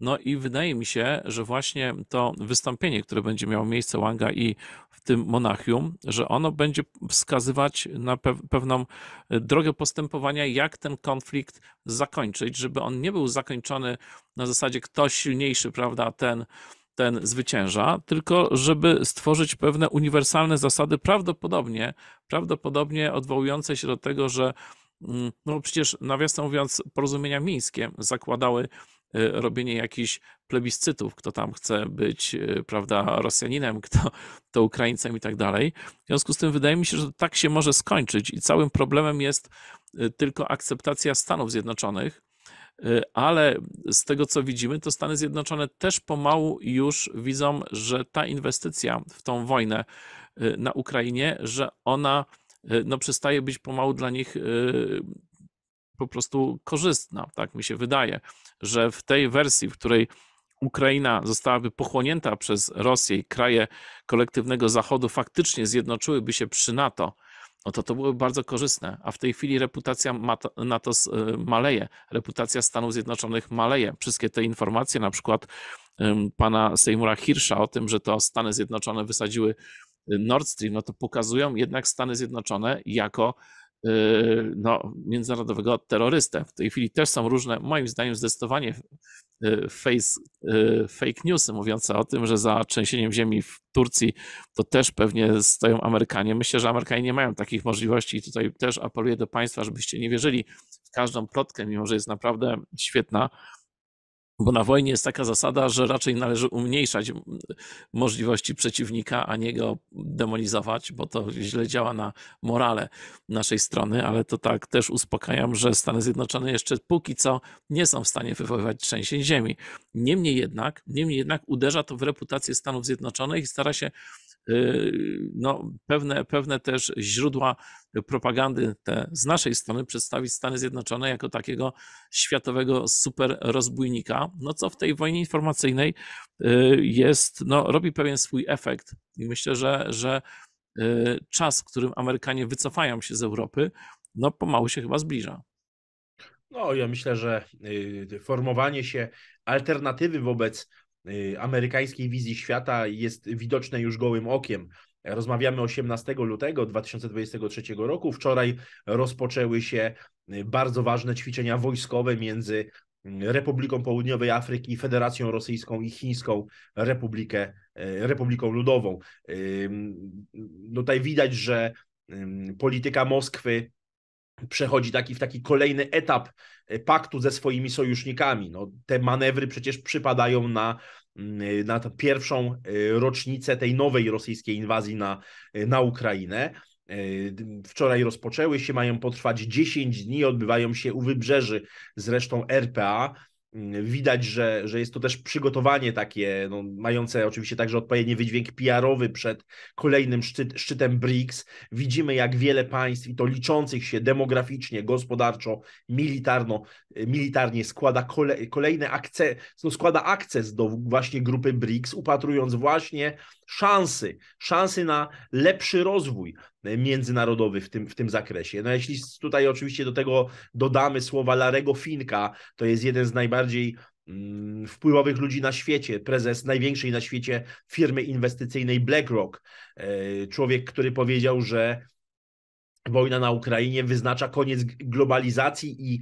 No i wydaje mi się, że właśnie to wystąpienie, które będzie miało miejsce Wanga i w tym Monachium, że ono będzie wskazywać na pewną e, drogę postępowania, jak ten konflikt zakończyć, żeby on nie był zakończony na zasadzie kto silniejszy, prawda, ten ten zwycięża, tylko żeby stworzyć pewne uniwersalne zasady, prawdopodobnie, prawdopodobnie odwołujące się do tego, że mm, no przecież nawiasem mówiąc, porozumienia mińskie zakładały y, robienie jakichś plebiscytów, kto tam chce być, y, prawda, Rosjaninem, kto to Ukraińcem i tak dalej. W związku z tym wydaje mi się, że tak się może skończyć i całym problemem jest y, tylko akceptacja Stanów Zjednoczonych, Y, ale z tego co widzimy, to Stany Zjednoczone też pomału już widzą, że ta inwestycja w tą wojnę y, na Ukrainie, że ona y, no, przestaje być pomału dla nich po prostu korzystna. Tak mi się wydaje, że w tej wersji, w której Ukraina zostałaby pochłonięta przez Rosję i kraje kolektywnego Zachodu faktycznie zjednoczyłyby się przy NATO, no to to bardzo korzystne. A w tej chwili reputacja NATO y, maleje, reputacja Stanów Zjednoczonych maleje. Wszystkie te informacje, na przykład pana Seymoura Hirsch'a o tym, że to Stany Zjednoczone wysadziły y, Nord Stream, no to pokazują jednak Stany Zjednoczone jako Y, no, międzynarodowego terrorystę. W tej chwili też są różne, moim zdaniem zdecydowanie y, face, y, fake newsy mówiące o tym, że za trzęsieniem ziemi w Turcji to też pewnie stoją Amerykanie. Myślę, że Amerykanie nie mają takich możliwości i tutaj też apeluję do Państwa, żebyście nie wierzyli w każdą plotkę, mimo że jest naprawdę świetna. Bo na wojnie jest taka zasada, że raczej należy umniejszać możliwości przeciwnika, a nie go demonizować, bo to źle działa na morale naszej strony, ale to tak też uspokajam, że Stany Zjednoczone jeszcze póki co nie są w stanie wywoływać trzęsień ziemi. Niemniej jednak, niemniej jednak uderza to w reputację Stanów Zjednoczonych i stara się Y, no, pewne, pewne też źródła propagandy te z naszej strony przedstawić Stany Zjednoczone jako takiego światowego super rozbójnika, no co w tej wojnie informacyjnej y, jest, no, robi pewien swój efekt i myślę, że, że y, czas, w którym Amerykanie wycofają się z Europy, no pomału się chyba zbliża. No, ja myślę, że formowanie się alternatywy wobec Y, amerykańskiej wizji świata jest widoczne już gołym okiem. Rozmawiamy 18 lutego 2023 roku. Wczoraj rozpoczęły się y, bardzo ważne ćwiczenia wojskowe między mm, Republiką Południowej Afryki, Federacją Rosyjską i Chińską Republikę, y, Republiką Ludową. Tutaj widać, że polityka Moskwy przechodzi taki, w taki kolejny etap paktu ze swoimi sojusznikami. No, te manewry przecież przypadają na, mm, na pierwszą e, rocznicę tej nowej rosyjskiej inwazji na, e, na Ukrainę. E, wczoraj rozpoczęły się, mają potrwać 10 dni, odbywają się u wybrzeży zresztą RPA. Widać, że, że jest to też przygotowanie takie, no, mające oczywiście także odpowiedni wydźwięk PR-owy przed kolejnym szczyt, szczytem BRICS. Widzimy, jak wiele państw, i to liczących się demograficznie, gospodarczo, militarno, militarnie, składa kole, kolejne akce, no, składa akces do właśnie grupy BRICS, upatrując właśnie szansy, szansy na lepszy rozwój, międzynarodowy w tym, w tym zakresie. No jeśli tutaj oczywiście do tego dodamy słowa Larego Finka, to jest jeden z najbardziej mm, wpływowych ludzi na świecie, prezes największej na świecie firmy inwestycyjnej BlackRock, e, człowiek, który powiedział, że wojna na Ukrainie wyznacza koniec globalizacji i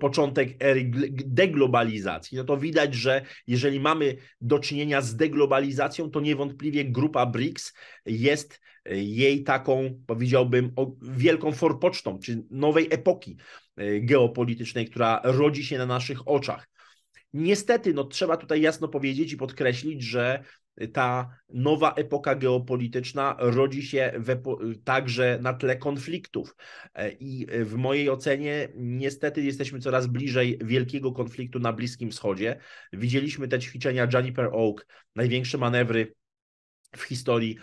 początek ery deglobalizacji, no to widać, że jeżeli mamy do czynienia z deglobalizacją, to niewątpliwie grupa BRICS jest e, jej taką, powiedziałbym, wielką forpocztą, czy nowej epoki e, geopolitycznej, która rodzi się na naszych oczach. Niestety, no, trzeba tutaj jasno powiedzieć i podkreślić, że ta nowa epoka geopolityczna rodzi się także na tle konfliktów. E, I e, w mojej ocenie, niestety, jesteśmy coraz bliżej wielkiego konfliktu na Bliskim Wschodzie. Widzieliśmy te ćwiczenia Juniper Oak, największe manewry w historii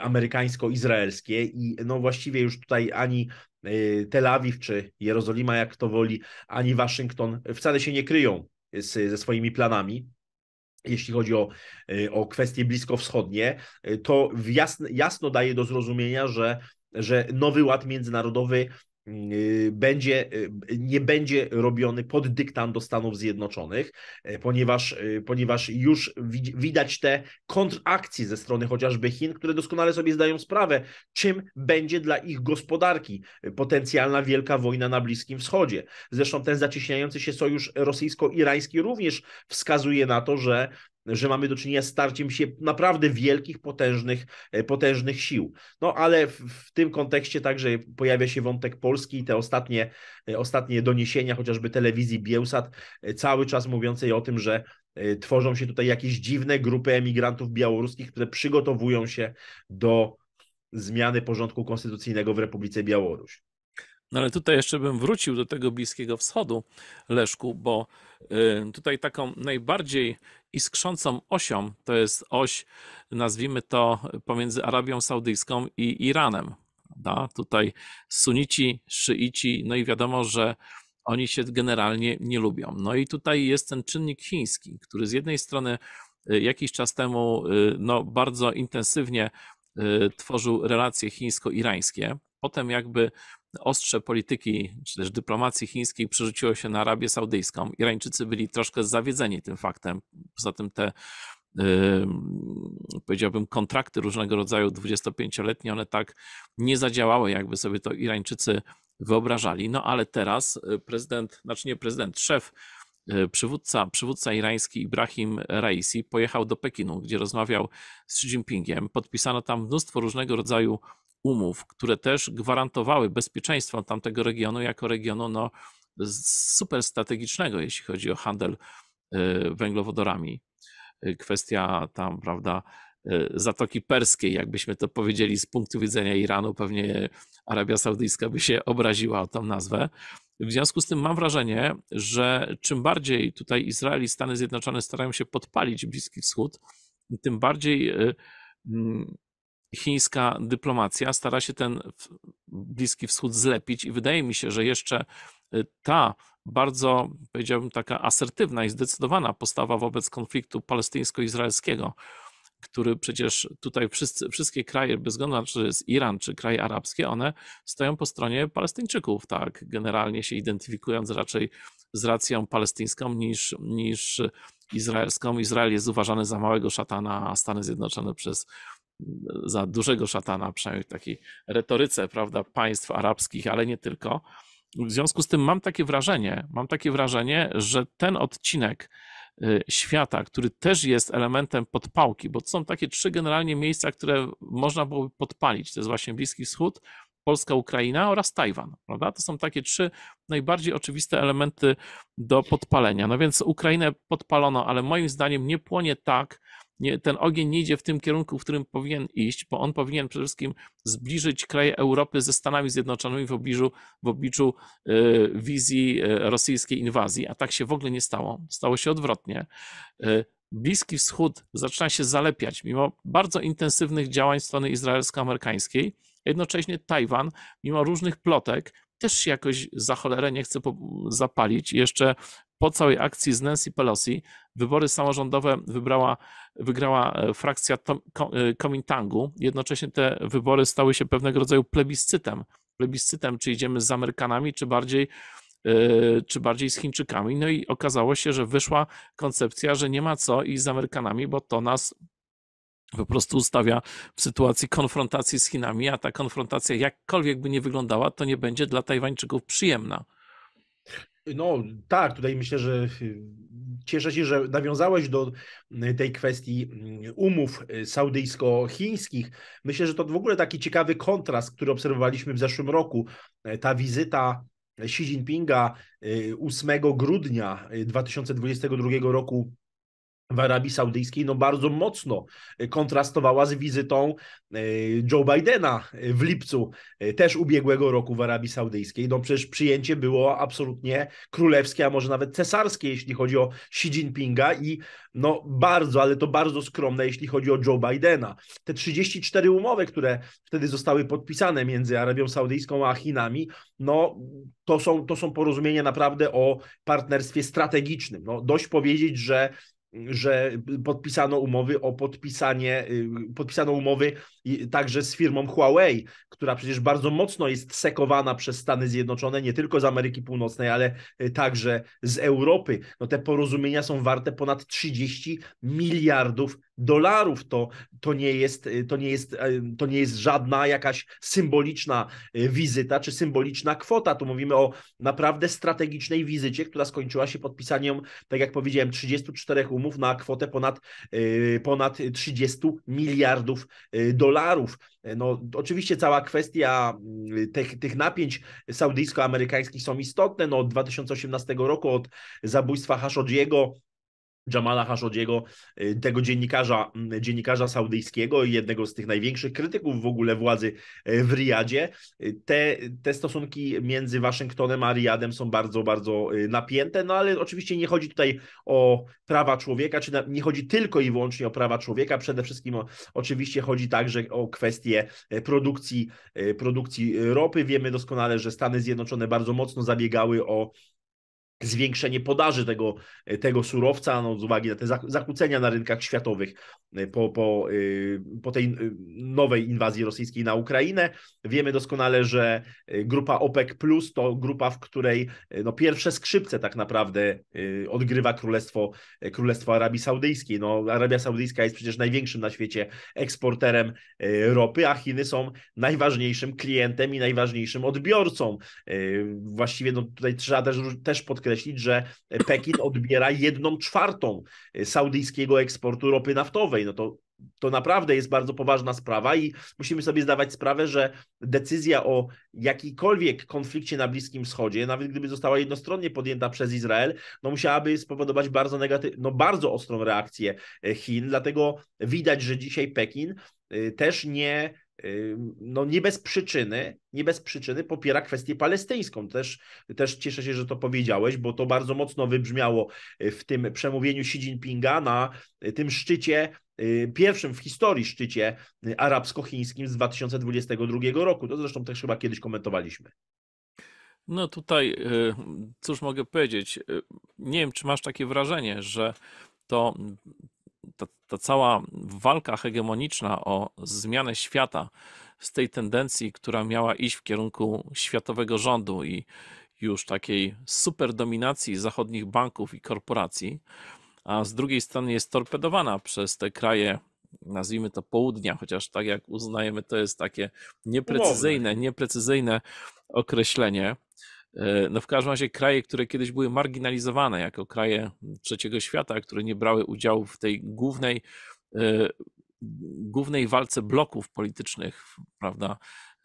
amerykańsko-izraelskiej i no właściwie już tutaj ani e, Tel Awiw czy Jerozolima, jak to woli, ani Waszyngton wcale się nie kryją z, ze swoimi planami, jeśli chodzi o, e, o kwestie bliskowschodnie, e, to jasno, jasno daje do zrozumienia, że że nowy ład międzynarodowy Y, będzie, y, nie będzie robiony pod dyktando Stanów Zjednoczonych, e, ponieważ, e, ponieważ już widać te kontrakcje ze strony chociażby Chin, które doskonale sobie zdają sprawę, czym będzie dla ich gospodarki potencjalna wielka wojna na Bliskim Wschodzie. Zresztą ten zacieśniający się sojusz rosyjsko-irański również wskazuje na to, że że mamy do czynienia z starciem się naprawdę wielkich, potężnych, e, potężnych sił. No ale w, w, tym kontekście także pojawia się wątek Polski i te ostatnie, e, ostatnie doniesienia, chociażby telewizji Bielsat, e, cały czas mówiącej o tym, że tworzą się tutaj jakieś dziwne grupy emigrantów białoruskich, które przygotowują się do zmiany porządku konstytucyjnego w Republice Białoruś. No ale tutaj jeszcze bym wrócił do tego Bliskiego Wschodu, Leszku, bo tutaj taką najbardziej iskrzącą osią, to jest oś, nazwijmy to, pomiędzy Arabią Saudyjską i Iranem. Da? Tutaj sunici, szyici, no i wiadomo, że oni się generalnie nie lubią. No i tutaj jest ten czynnik chiński, który z jednej strony y, jakiś czas temu y, no, bardzo intensywnie y, tworzył relacje chińsko-irańskie, potem jakby ostrze polityki czy też dyplomacji chińskiej przerzuciło się na Arabię Saudyjską. Irańczycy byli troszkę zawiedzeni tym faktem. Poza tym te powiedziałbym, kontrakty różnego rodzaju 25-letnie, one tak nie zadziałały, jakby sobie to Irańczycy wyobrażali. No ale teraz y, prezydent, znaczy nie prezydent, szef, y, przywódca, przywódca irański Ibrahim Raisi pojechał do Pekinu, gdzie rozmawiał z Xi Jinpingiem. Podpisano tam mnóstwo różnego rodzaju umów, które też gwarantowały bezpieczeństwo tamtego regionu jako regionu no, super strategicznego, jeśli chodzi o handel e, węglowodorami. E, kwestia tam, prawda, e, Zatoki Perskiej, jakbyśmy to powiedzieli z punktu widzenia Iranu, pewnie Arabia Saudyjska by się obraziła o tą nazwę. W związku z tym mam wrażenie, że czym bardziej tutaj Izrael i Stany Zjednoczone starają się podpalić Bliski Wschód, tym bardziej chińska dyplomacja stara się ten Bliski Wschód zlepić i wydaje mi się, że jeszcze y, ta bardzo, powiedziałbym, taka asertywna i zdecydowana postawa wobec konfliktu palestyńsko-izraelskiego, który przecież tutaj wszyscy, wszystkie kraje, bez względu na to, czy jest Iran, czy kraje arabskie, one stoją po stronie Palestyńczyków, tak, generalnie się identyfikując raczej z racją palestyńską niż, niż izraelską. Izrael jest uważany za małego szatana, a Stany Zjednoczone przez za dużego szatana, przynajmniej w takiej retoryce, prawda, państw arabskich, ale nie tylko. W związku z tym mam takie wrażenie, mam takie wrażenie, że ten odcinek y, świata, który też jest elementem podpałki, bo to są takie trzy generalnie miejsca, które można byłoby podpalić. To jest właśnie Bliski Wschód, Polska, Ukraina oraz Tajwan, prawda? To są takie trzy najbardziej oczywiste elementy do podpalenia. No więc Ukrainę podpalono, ale moim zdaniem nie płonie tak, nie, ten ogień nie idzie w tym kierunku, w którym powinien iść, bo on powinien przede wszystkim zbliżyć kraje Europy ze Stanami Zjednoczonymi w obliczu, w obliczu e, wizji e, rosyjskiej inwazji, a tak się w ogóle nie stało. Stało się odwrotnie. E, Bliski Wschód zaczyna się zalepiać, mimo bardzo intensywnych działań strony izraelsko-amerykańskiej. Jednocześnie Tajwan, mimo różnych plotek, też się jakoś za cholerę nie chce zapalić. Jeszcze po całej akcji z Nancy Pelosi wybory samorządowe wybrała, wygrała e, frakcja e, Komintangu. Jednocześnie te wybory stały się pewnego rodzaju plebiscytem. Plebiscytem, czy idziemy z Amerykanami, czy bardziej, e, czy bardziej z Chińczykami. No i okazało się, że wyszła koncepcja, że nie ma co iść z Amerykanami, bo to nas po prostu ustawia w sytuacji konfrontacji z Chinami, a ta konfrontacja, jakkolwiek by nie wyglądała, to nie będzie dla Tajwańczyków przyjemna. No tak, tutaj myślę, że y, cieszę się, że nawiązałeś do y, tej kwestii y, umów saudyjsko-chińskich. Myślę, że to w ogóle taki ciekawy kontrast, który obserwowaliśmy w zeszłym roku. E, ta wizyta e, Xi Jinpinga 8 e, grudnia 2022 roku w Arabii Saudyjskiej no bardzo mocno e, kontrastowała z wizytą e, Joe Bidena e, w lipcu też ubiegłego roku w Arabii Saudyjskiej. No przecież przyjęcie było absolutnie królewskie, a może nawet cesarskie, jeśli chodzi o Xi Jinpinga i no bardzo, ale to bardzo skromne, jeśli chodzi o Joe Bidena. Te 34 umowy, które wtedy zostały podpisane między Arabią Saudyjską a Chinami, no to są, to są porozumienia naprawdę o partnerstwie strategicznym. No, dość powiedzieć, że że podpisano umowy o podpisanie, y, podpisano umowy także z firmą Huawei, która przecież bardzo mocno jest sekowana przez Stany Zjednoczone, nie tylko z Ameryki Północnej, ale y, także z Europy. No te porozumienia są warte ponad 30 miliardów dolarów. To, to, nie jest, y, to, nie jest, y, to nie jest żadna jakaś symboliczna y, wizyta czy symboliczna kwota. Tu mówimy o naprawdę strategicznej wizycie, która skończyła się podpisaniem, tak jak powiedziałem, 34 umów na kwotę ponad, ponad 30 miliardów dolarów. No, oczywiście cała kwestia tych, tych napięć saudyjsko-amerykańskich są istotne. No, od 2018 roku, od zabójstwa Khashoggiego, Jamala Khashoggiego, y, tego dziennikarza, mm, dziennikarza saudyjskiego i jednego z tych największych krytyków w ogóle władzy y, w Riyadzie. Y, te, te stosunki między Waszyngtonem a Riyadem są bardzo, bardzo napięte, no ale oczywiście nie chodzi tutaj o prawa człowieka, czy na, nie chodzi tylko i wyłącznie o prawa człowieka, przede wszystkim o, oczywiście chodzi także o kwestię produkcji, produkcji ropy. Wiemy doskonale, że Stany Zjednoczone bardzo mocno zabiegały o zwiększenie podaży tego, e, tego surowca no, z uwagi na te zakłócenia na rynkach światowych e, po, po, e, po tej nowej inwazji rosyjskiej na Ukrainę. Wiemy doskonale, że grupa OPEC Plus to grupa, w której no, pierwsze skrzypce tak naprawdę odgrywa Królestwo, Królestwo Arabii Saudyjskiej. No, Arabia Saudyjska jest przecież największym na świecie eksporterem ropy, a Chiny są najważniejszym klientem i najważniejszym odbiorcą. Właściwie no, tutaj trzeba też, też podkreślić, podkreślić, że Pekin odbiera jedną czwartą saudyjskiego eksportu ropy naftowej. No to to naprawdę jest bardzo poważna sprawa i musimy sobie zdawać sprawę, że decyzja o jakikolwiek konflikcie na Bliskim Wschodzie, nawet gdyby została jednostronnie podjęta przez Izrael, no musiałaby spowodować bardzo negatyw- no bardzo ostrą reakcję Chin, dlatego widać, że dzisiaj Pekin y, też nie no nie bez przyczyny, nie bez przyczyny popiera kwestię palestyńską. Też, też cieszę się, że to powiedziałeś, bo to bardzo mocno wybrzmiało y, w tym przemówieniu Xi Jinpinga na y, tym szczycie, y, pierwszym w historii szczycie arabsko-chińskim z 2022 roku. To zresztą też chyba kiedyś komentowaliśmy. No tutaj, cóż mogę powiedzieć, nie wiem, czy masz takie wrażenie, że to ta, ta cała walka hegemoniczna o zmianę świata z tej tendencji, która miała iść w kierunku światowego rządu i już takiej superdominacji zachodnich banków i korporacji, a z drugiej strony jest torpedowana przez te kraje, nazwijmy to południa, chociaż tak jak uznajemy, to jest takie nieprecyzyjne, nieprecyzyjne określenie. E, no w każdym razie kraje, które kiedyś były marginalizowane jako kraje trzeciego świata, które nie brały udziału w tej głównej, e, głównej walce bloków politycznych, prawda,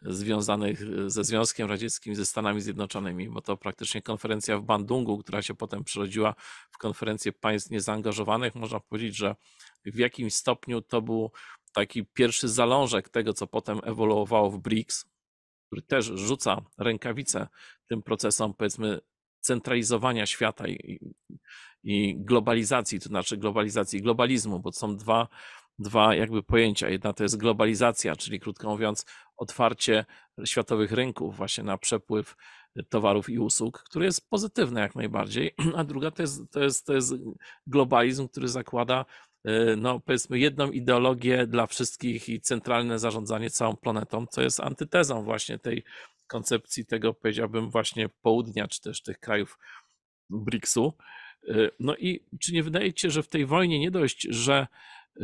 związanych e, ze Związkiem Radzieckim, ze Stanami Zjednoczonymi, bo to praktycznie konferencja w Bandungu, która się potem przerodziła w konferencję państw niezaangażowanych, można powiedzieć, że w jakimś stopniu to był taki pierwszy zalążek tego, co potem ewoluowało w BRICS, który też rzuca rękawice tym procesom, powiedzmy, centralizowania świata i, i globalizacji, to znaczy globalizacji i globalizmu, bo to są dwa, dwa jakby pojęcia. Jedna to jest globalizacja, czyli krótko mówiąc, otwarcie światowych rynków właśnie na przepływ towarów i usług, który jest pozytywny jak najbardziej, a druga to jest, to jest, to jest globalizm, który zakłada Y, no powiedzmy jedną ideologię dla wszystkich i centralne zarządzanie całą planetą, co jest antytezą właśnie tej koncepcji tego, powiedziałbym, właśnie południa, czy też tych krajów BRICS-u. Y, no i czy nie wydaje się, że w tej wojnie nie dość, że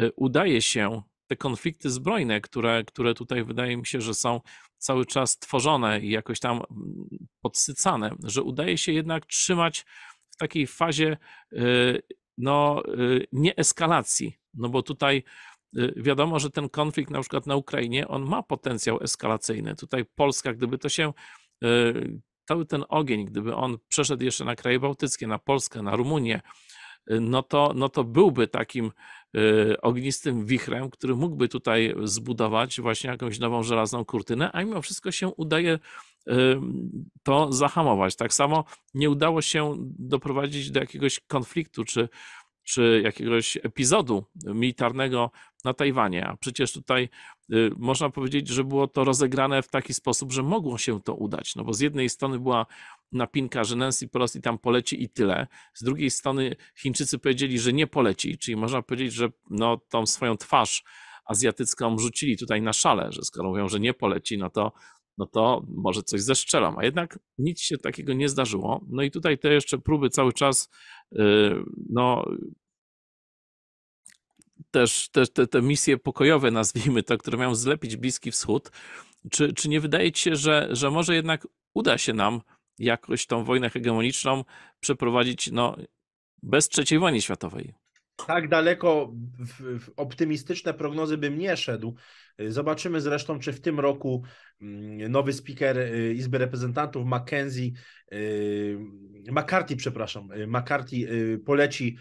y, udaje się te konflikty zbrojne, które, które tutaj wydaje mi się, że są cały czas tworzone i jakoś tam mm, podsycane, że udaje się jednak trzymać w takiej fazie no, y, nie eskalacji. No bo tutaj y, wiadomo, że ten konflikt na przykład na Ukrainie, on ma potencjał eskalacyjny. Tutaj Polska, gdyby to się, y, cały ten ogień, gdyby on przeszedł jeszcze na kraje bałtyckie, na Polskę, na Rumunię, Y, no to, no to byłby takim y, ognistym wichrem, który mógłby tutaj zbudować właśnie jakąś nową żelazną kurtynę, a mimo wszystko się udaje to zahamować. Tak samo nie udało się doprowadzić do jakiegoś konfliktu czy czy jakiegoś epizodu militarnego na Tajwanie. A przecież tutaj y, można powiedzieć, że było to rozegrane w taki sposób, że mogło się to udać. No bo z jednej strony była napinka, że Nancy Pelosi tam poleci i tyle. Z drugiej strony Chińczycy powiedzieli, że nie poleci, czyli można powiedzieć, że no, tą swoją twarz azjatycką rzucili tutaj na szale, że skoro mówią, że nie poleci, no to no to może coś zeszczelam. A jednak nic się takiego nie zdarzyło. No i tutaj te jeszcze próby cały czas, y, no też, te, te misje pokojowe, nazwijmy to, które miały zlepić Bliski Wschód. Czy, czy nie wydaje ci się, że, że może jednak uda się nam jakoś tą wojnę hegemoniczną przeprowadzić no, bez trzeciej wojny światowej? tak daleko w, w, optymistyczne prognozy bym nie szedł. Zobaczymy zresztą, czy w tym roku mm, nowy speaker y, Izby Reprezentantów Mackenzie y, McCarthy, przepraszam, y, McCarthy poleci,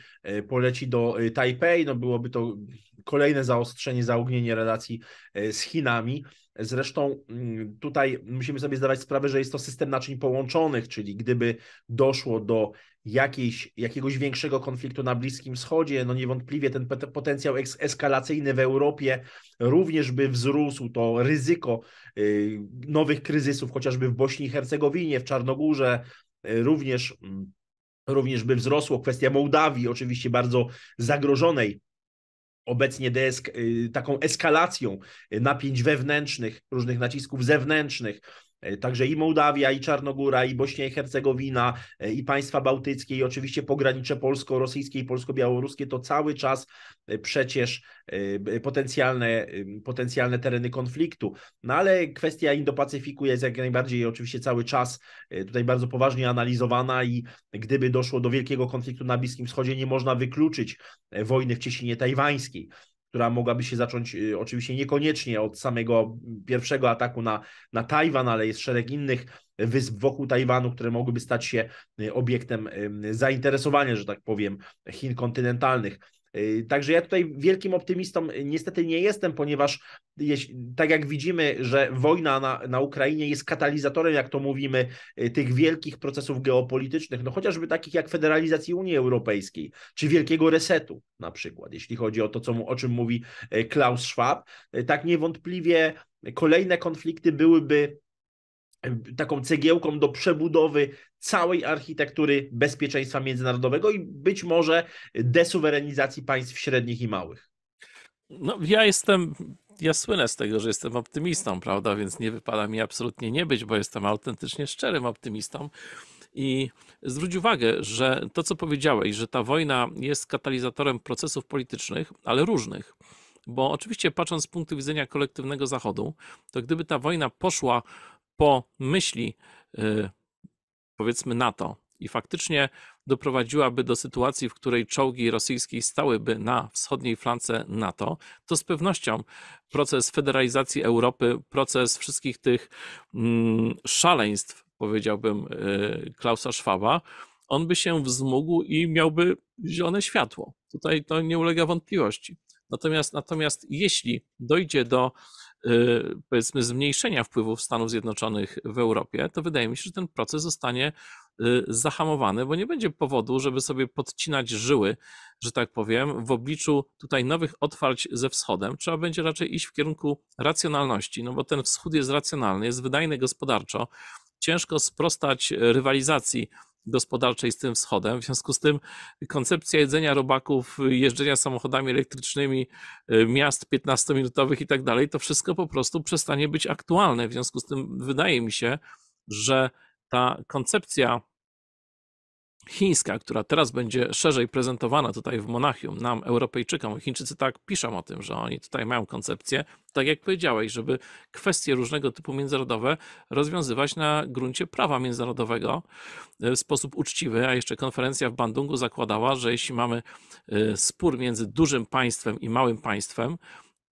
poleci do Taipei, No byłoby to kolejne zaostrzenie, zaognienie relacji z Chinami. Zresztą mm, tutaj musimy sobie zdawać sprawę, że jest to system naczyń połączonych, czyli gdyby doszło do jakiejś, jakiegoś większego konfliktu na Bliskim Wschodzie, no niewątpliwie ten potencjał eskalacyjny w Europie również by wzrósł, to ryzyko y, nowych kryzysów, chociażby w Bośni i Hercegowinie, w Czarnogórze, y, również, mm, również by wzrosło. Kwestia Mołdawii, oczywiście bardzo zagrożonej obecnie desk, y, taką eskalacją y, napięć wewnętrznych, różnych nacisków zewnętrznych, E, także i Mołdawia, i Czarnogóra, i Bośnia i Hercegowina, e, i państwa bałtyckie, i oczywiście pogranicze polsko-rosyjskie i polsko-białoruskie to cały czas e, przecież potencjalne, potencjalne tereny konfliktu. No ale kwestia Indo-Pacyfiku jest jak najbardziej oczywiście cały czas tutaj bardzo poważnie analizowana i gdyby doszło do wielkiego konfliktu na Bliskim Wschodzie, nie można wykluczyć wojny w Cieśninie Tajwańskiej która mogłaby się zacząć y, oczywiście niekoniecznie od samego pierwszego ataku na, na Tajwan, ale jest szereg innych wysp wokół Tajwanu, które mogłyby stać się y, obiektem zainteresowania, że tak powiem, Chin kontynentalnych. Yy, także ja tutaj wielkim optymistą yy, niestety nie jestem, ponieważ tak jak widzimy, że wojna na, na Ukrainie jest katalizatorem, jak to mówimy, yy, tych wielkich procesów geopolitycznych, no chociażby takich jak federalizacji Unii Europejskiej, czy wielkiego resetu na przykład, jeśli chodzi o to, co, o czym mówi Klaus Schwab, tak niewątpliwie kolejne konflikty byłyby taką cegiełką do przebudowy całej architektury bezpieczeństwa międzynarodowego i być może desuwerenizacji państw średnich i małych. No, ja jestem, ja słynę z tego, że jestem optymistą, prawda? Więc nie wypada mi absolutnie nie być, bo jestem autentycznie szczerym optymistą. I zwróć uwagę, że to, co powiedziałeś, że ta wojna jest katalizatorem procesów politycznych, ale różnych bo oczywiście patrząc z punktu widzenia kolektywnego Zachodu, to gdyby ta wojna poszła myśli y, powiedzmy, NATO i faktycznie doprowadziłaby do sytuacji, w której czołgi rosyjskie stałyby na wschodniej flance NATO, to z pewnością proces federalizacji Europy, proces wszystkich tych mm, szaleństw, powiedziałbym, y, Klausa Schwaba, on by się wzmógł i miałby zielone światło. Tutaj to nie ulega wątpliwości. Natomiast, natomiast jeśli dojdzie do Y, powiedzmy zmniejszenia wpływów Stanów Zjednoczonych w Europie, to wydaje mi się, że ten proces zostanie y, zahamowany, bo nie będzie powodu, żeby sobie podcinać żyły, że tak powiem, w obliczu tutaj nowych otwarć ze wschodem. Trzeba będzie raczej iść w kierunku racjonalności, no bo ten wschód jest racjonalny, jest wydajny gospodarczo. Ciężko sprostać rywalizacji gospodarczej z tym wschodem. W związku z tym koncepcja jedzenia robaków, jeżdżenia samochodami elektrycznymi, y, miast 15-minutowych i tak dalej, to wszystko po prostu przestanie być aktualne. W związku z tym wydaje mi się, że ta koncepcja chińska, która teraz będzie szerzej prezentowana tutaj w Monachium, nam, Europejczykom. Chińczycy tak piszą o tym, że oni tutaj mają koncepcję, tak jak powiedziałeś, żeby kwestie różnego typu międzynarodowe rozwiązywać na gruncie prawa międzynarodowego e, w sposób uczciwy, a jeszcze konferencja w Bandungu zakładała, że jeśli mamy e, spór między dużym państwem i małym państwem,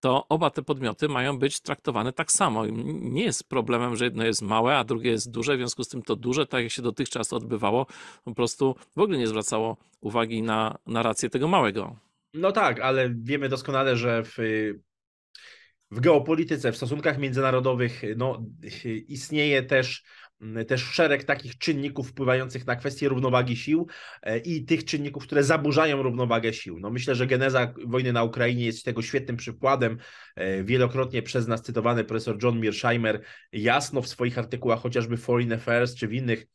to oba te podmioty mają być traktowane tak samo. Nie jest problemem, że jedno jest małe, a drugie jest duże, w związku z tym to duże, tak jak się dotychczas odbywało, po prostu w ogóle nie zwracało uwagi na, na rację tego małego. No tak, ale wiemy doskonale, że w, w geopolityce, w stosunkach międzynarodowych no, istnieje też też szereg takich czynników wpływających na kwestię równowagi sił e, i tych czynników, które zaburzają równowagę sił. No myślę, że geneza wojny na Ukrainie jest tego świetnym przykładem. E, wielokrotnie przez nas cytowany profesor John Mearsheimer jasno w swoich artykułach, chociażby Foreign Affairs czy w innych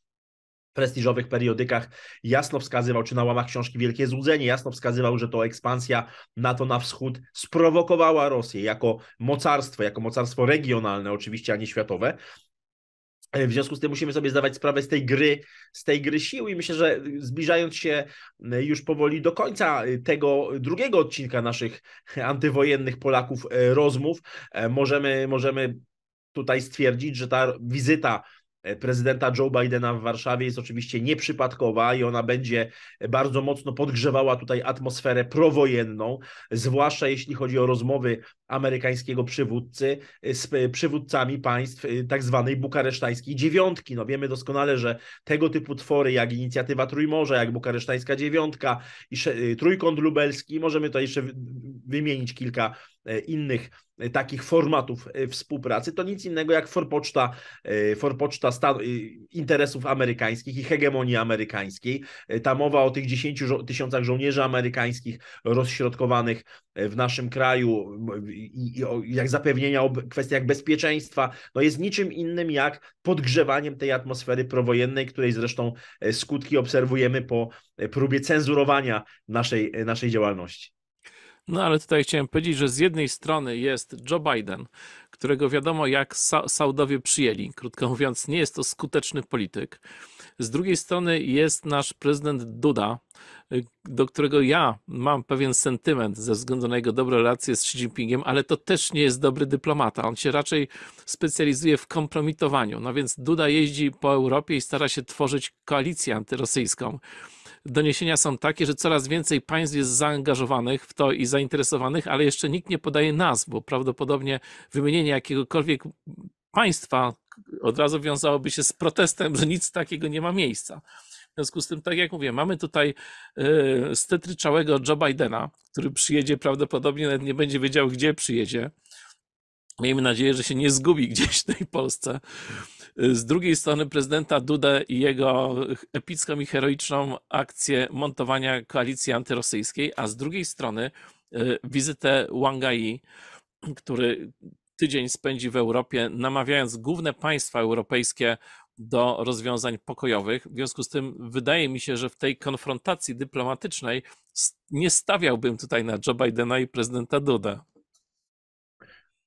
prestiżowych periodykach jasno wskazywał, czy na łamach książki Wielkie Złudzenie, jasno wskazywał, że to ekspansja NATO na wschód sprowokowała Rosję jako mocarstwo, jako mocarstwo regionalne oczywiście, a nie światowe, E, w związku z tym musimy sobie zdawać sprawę z tej gry, z tej gry sił i myślę, że zbliżając się e, już powoli do końca e, tego drugiego odcinka naszych antywojennych Polaków rozmów, możemy, możemy tutaj stwierdzić, że ta wizyta E, prezydenta Joe Bidena w Warszawie jest oczywiście nieprzypadkowa i ona będzie bardzo mocno podgrzewała tutaj atmosferę prowojenną, zwłaszcza jeśli chodzi o rozmowy amerykańskiego przywódcy e, z e, przywódcami państw tak zwanej bukaresztańskiej dziewiątki. No wiemy doskonale, że tego typu twory jak Inicjatywa Trójmorza, jak bukaresztańska dziewiątka i Trójkąt Lubelski, możemy tutaj jeszcze wymienić kilka innych Y, takich formatów y, współpracy to nic innego jak forpoczta, y, forpoczta stan- interesów amerykańskich i hegemonii amerykańskiej. Ta mowa o tych 10 żo- tysiącach żołnierzy amerykańskich rozśrodkowanych w naszym kraju i, i o, jak zapewnienia o kwestiach bezpieczeństwa, no jest niczym innym jak podgrzewaniem tej atmosfery prowojennej, której zresztą skutki obserwujemy po próbie cenzurowania naszej, naszej działalności. No ale tutaj chciałem powiedzieć, że z jednej strony jest Joe Biden, którego wiadomo jak Sa Saudowie przyjęli, krótko mówiąc, nie jest to skuteczny polityk. Z drugiej strony jest nasz prezydent Duda, do którego ja mam pewien sentyment ze względu na jego dobre relacje z Xi Jinpingiem, ale to też nie jest dobry dyplomata. On się raczej specjalizuje w kompromitowaniu. No więc Duda jeździ po Europie i stara się tworzyć koalicję antyrosyjską doniesienia są takie, że coraz więcej państw jest zaangażowanych w to i zainteresowanych, ale jeszcze nikt nie podaje nazw, bo prawdopodobnie wymienienie jakiegokolwiek państwa od razu wiązałoby się z protestem, że nic takiego nie ma miejsca. W związku z tym, tak jak mówię, mamy tutaj e, stetryczałego Joe Bidena, który przyjedzie prawdopodobnie, nawet nie będzie wiedział, gdzie przyjedzie. Miejmy nadzieję, że się nie zgubi gdzieś w tej Polsce. Z drugiej strony prezydenta Dudę i jego epicką i heroiczną akcję montowania koalicji antyrosyjskiej, a z drugiej strony e, wizytę Wangai, który tydzień spędzi w Europie, namawiając główne państwa europejskie do rozwiązań pokojowych. W związku z tym wydaje mi się, że w tej konfrontacji dyplomatycznej nie stawiałbym tutaj na Joe Bidena i prezydenta Duda.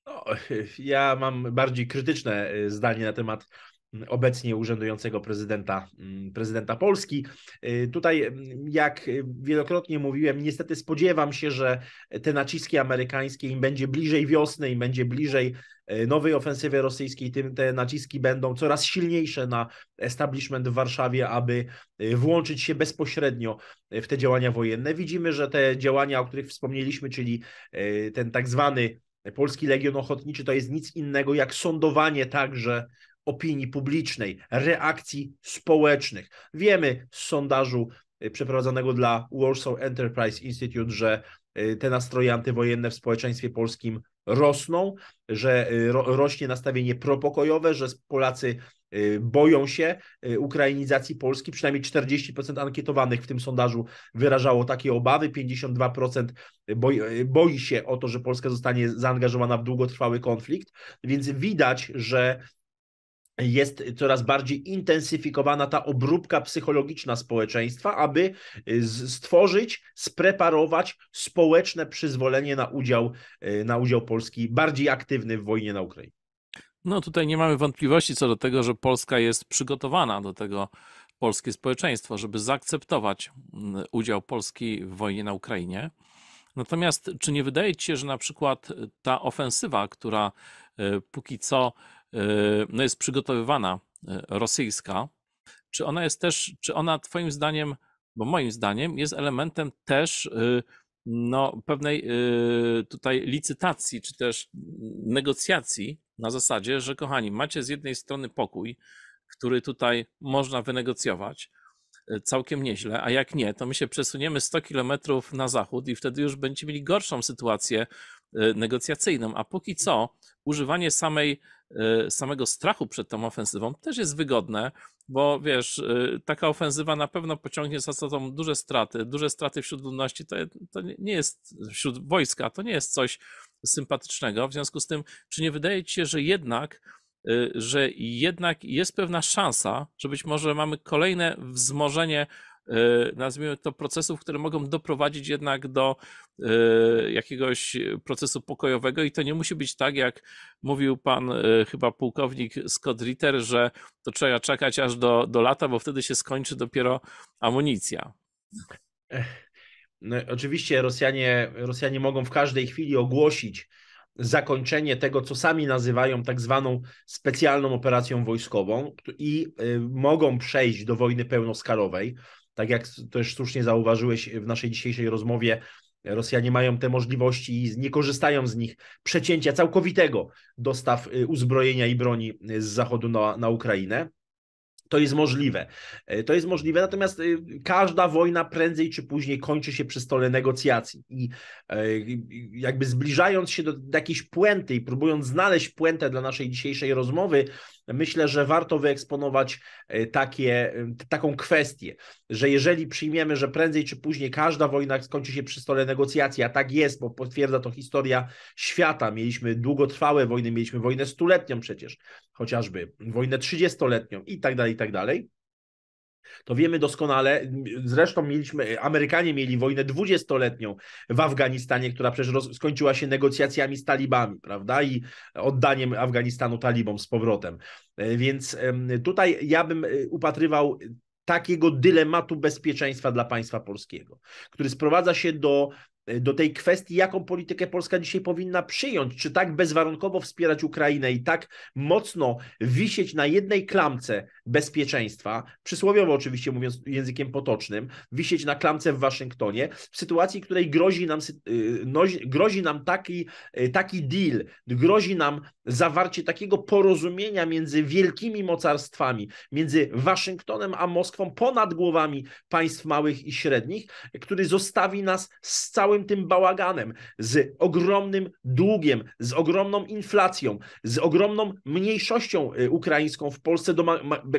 No, ja mam bardziej krytyczne y, zdanie na temat mm, obecnie urzędującego prezydenta, mm, prezydenta Polski. Y, tutaj, mm, jak y, wielokrotnie mówiłem, niestety spodziewam się, że te naciski amerykańskie im będzie bliżej wiosny, im będzie bliżej nowej ofensywy rosyjskiej, tym te naciski będą coraz silniejsze na establishment w Warszawie, aby włączyć się bezpośrednio w te działania wojenne. Widzimy, że te działania, o których wspomnieliśmy, czyli ten tak zwany Polski Legion Ochotniczy to jest nic innego jak sądowanie także opinii publicznej, reakcji społecznych. Wiemy z sondażu y, przeprowadzonego dla Warsaw Enterprise Institute, że y, te nastroje antywojenne w społeczeństwie polskim rosną, że y, rośnie nastawienie propokojowe, że Polacy Y, boją się y, ukrainizacji Polski. Przynajmniej 40% ankietowanych w tym sondażu wyrażało takie obawy, 52% boi, y, boi się o to, że Polska zostanie zaangażowana w długotrwały konflikt, więc widać, że jest coraz bardziej intensyfikowana ta obróbka psychologiczna społeczeństwa, aby stworzyć, spreparować społeczne przyzwolenie na udział, na udział Polski bardziej aktywny w wojnie na Ukrainie. No tutaj nie mamy wątpliwości co do tego, że Polska jest przygotowana do tego, polskie społeczeństwo, żeby zaakceptować mm, udział Polski w wojnie na Ukrainie. Natomiast czy nie wydaje ci się, że na przykład y, ta ofensywa, która y, póki co y, no jest przygotowywana, rosyjska, czy ona jest też, czy ona Twoim zdaniem, bo moim zdaniem jest elementem też no, pewnej y, tutaj licytacji, czy też negocjacji na zasadzie, że kochani, macie z jednej strony pokój, który tutaj można wynegocjować y, całkiem nieźle, a jak nie, to my się przesuniemy 100 kilometrów na zachód i wtedy już będziecie mieli gorszą sytuację y, negocjacyjną. A póki co używanie samej, e, samego strachu przed tą ofensywą też jest wygodne, bo wiesz, e, taka ofensywa na pewno pociągnie za sobą duże straty, duże straty wśród ludności, to, to nie jest, wśród wojska, to nie jest coś sympatycznego, w związku z tym, czy nie wydaje ci się, że jednak e, że jednak jest pewna szansa, że być może mamy kolejne wzmożenie E, nazwijmy to, procesów, które mogą doprowadzić jednak do e, jakiegoś procesu pokojowego i to nie musi być tak, jak mówił pan e, chyba pułkownik Scott Ritter, że to trzeba czekać aż do, do lata, bo wtedy się skończy dopiero amunicja. No, oczywiście Rosjanie, Rosjanie mogą w każdej chwili ogłosić zakończenie tego, co sami nazywają tak zwaną specjalną operacją wojskową i mogą przejść do wojny pełnoskalowej. Tak jak też słusznie zauważyłeś e, w naszej dzisiejszej rozmowie, e, Rosjanie mają te możliwości i nie korzystają z nich przecięcia całkowitego dostaw e, uzbrojenia i broni z zachodu na, na Ukrainę. To jest możliwe. To jest możliwe, natomiast każda wojna prędzej czy później kończy się przy stole negocjacji. I jakby zbliżając się do, jakiejś puenty i próbując znaleźć puentę dla naszej dzisiejszej rozmowy, myślę, że warto wyeksponować e, takie, e, taką kwestię, że jeżeli przyjmiemy, że prędzej czy później każda wojna skończy się przy stole negocjacji, a tak jest, bo potwierdza to historia świata. Mieliśmy długotrwałe wojny, mieliśmy wojnę stuletnią przecież, chociażby wojnę trzydziestoletnią i tak dalej, i tak dalej to wiemy doskonale. Zresztą mieliśmy, Amerykanie mieli wojnę dwudziestoletnią w Afganistanie, która przecież roz, skończyła się negocjacjami z talibami, prawda? I oddaniem Afganistanu talibom z powrotem. E, więc tutaj ja bym e, upatrywał takiego dylematu bezpieczeństwa dla państwa polskiego, który sprowadza się do do tej kwestii, jaką politykę Polska dzisiaj powinna przyjąć, czy tak bezwarunkowo wspierać Ukrainę i tak mocno wisieć na jednej klamce bezpieczeństwa, przysłowiowo oczywiście mówiąc językiem potocznym, wisieć na klamce w Waszyngtonie, w sytuacji, w której grozi nam, y, grozi nam taki, y, taki deal, grozi nam zawarcie takiego porozumienia między wielkimi mocarstwami, między Waszyngtonem a Moskwą ponad głowami państw małych i średnich, który zostawi nas z całym całym tym bałaganem, z ogromnym długiem, z ogromną inflacją, z ogromną mniejszością y, ukraińską w Polsce,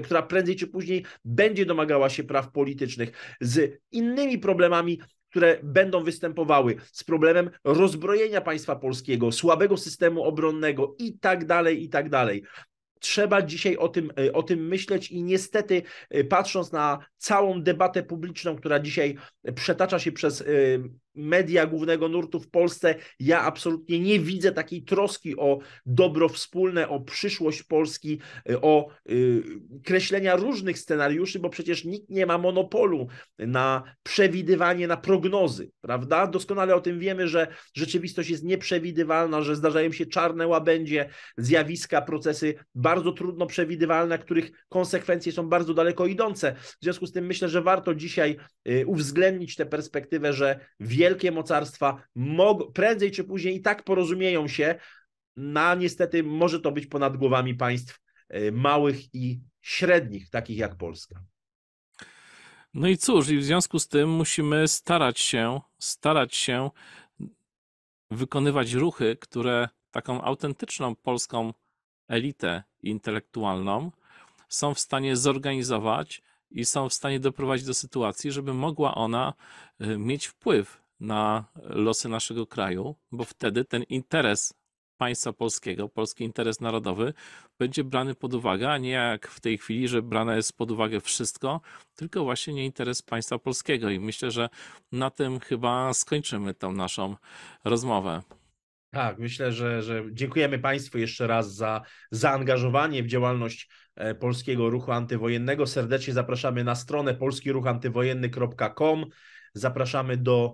która prędzej czy później będzie domagała się praw politycznych, z innymi problemami które będą występowały z problemem rozbrojenia państwa polskiego, słabego systemu obronnego i tak dalej, i tak dalej. Trzeba dzisiaj o tym, y, o tym myśleć i niestety, y, patrząc na całą debatę publiczną, która dzisiaj przetacza się przez media głównego nurtu w Polsce, ja absolutnie nie widzę takiej troski o dobro wspólne, o przyszłość Polski, y, o y, kreślenia różnych scenariuszy, bo przecież nikt nie ma monopolu na przewidywanie, na prognozy, prawda? Doskonale o tym wiemy, że rzeczywistość jest nieprzewidywalna, że zdarzają się czarne łabędzie, zjawiska, procesy bardzo trudno przewidywalne, których konsekwencje są bardzo daleko idące. W związku z tym myślę, że warto dzisiaj y, uwzględnić tę perspektywę, że wiele wielkie mocarstwa mog- prędzej czy później i tak porozumieją się, na no, niestety może to być ponad głowami państw e, małych i średnich, takich jak Polska. No i cóż, i w związku z tym musimy starać się, starać się wykonywać ruchy, które taką autentyczną polską elitę intelektualną są w stanie zorganizować i są w stanie doprowadzić do sytuacji, żeby mogła ona e, mieć wpływ na losy naszego kraju, bo wtedy ten interes państwa polskiego, polski interes narodowy będzie brany pod uwagę, a nie jak w tej chwili, że brane jest pod uwagę wszystko, tylko właśnie nie interes państwa polskiego. I myślę, że na tym chyba skończymy tą naszą rozmowę. Tak, myślę, że, że dziękujemy Państwu jeszcze raz za zaangażowanie w działalność e, polskiego ruchu antywojennego. Serdecznie zapraszamy na stronę polskiruchantywojenny.com. Zapraszamy do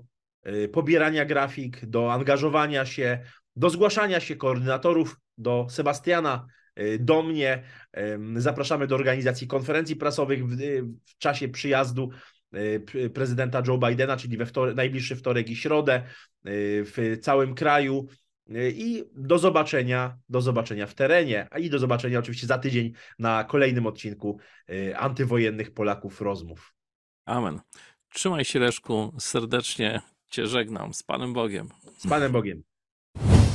Y, pobierania grafik, do angażowania się, do zgłaszania się koordynatorów, do Sebastiana, y, do mnie. Zapraszamy do organizacji konferencji prasowych w, y, w czasie przyjazdu prezydenta Joe Bidena, czyli we wtorek, najbliższy wtorek i środę w całym kraju. I do zobaczenia, do zobaczenia w terenie, a i do zobaczenia oczywiście za tydzień na kolejnym odcinku antywojennych Polaków rozmów. Amen. Trzymaj się Leszku, serdecznie cię żegnam. Z Panem Bogiem. Z Panem Bogiem.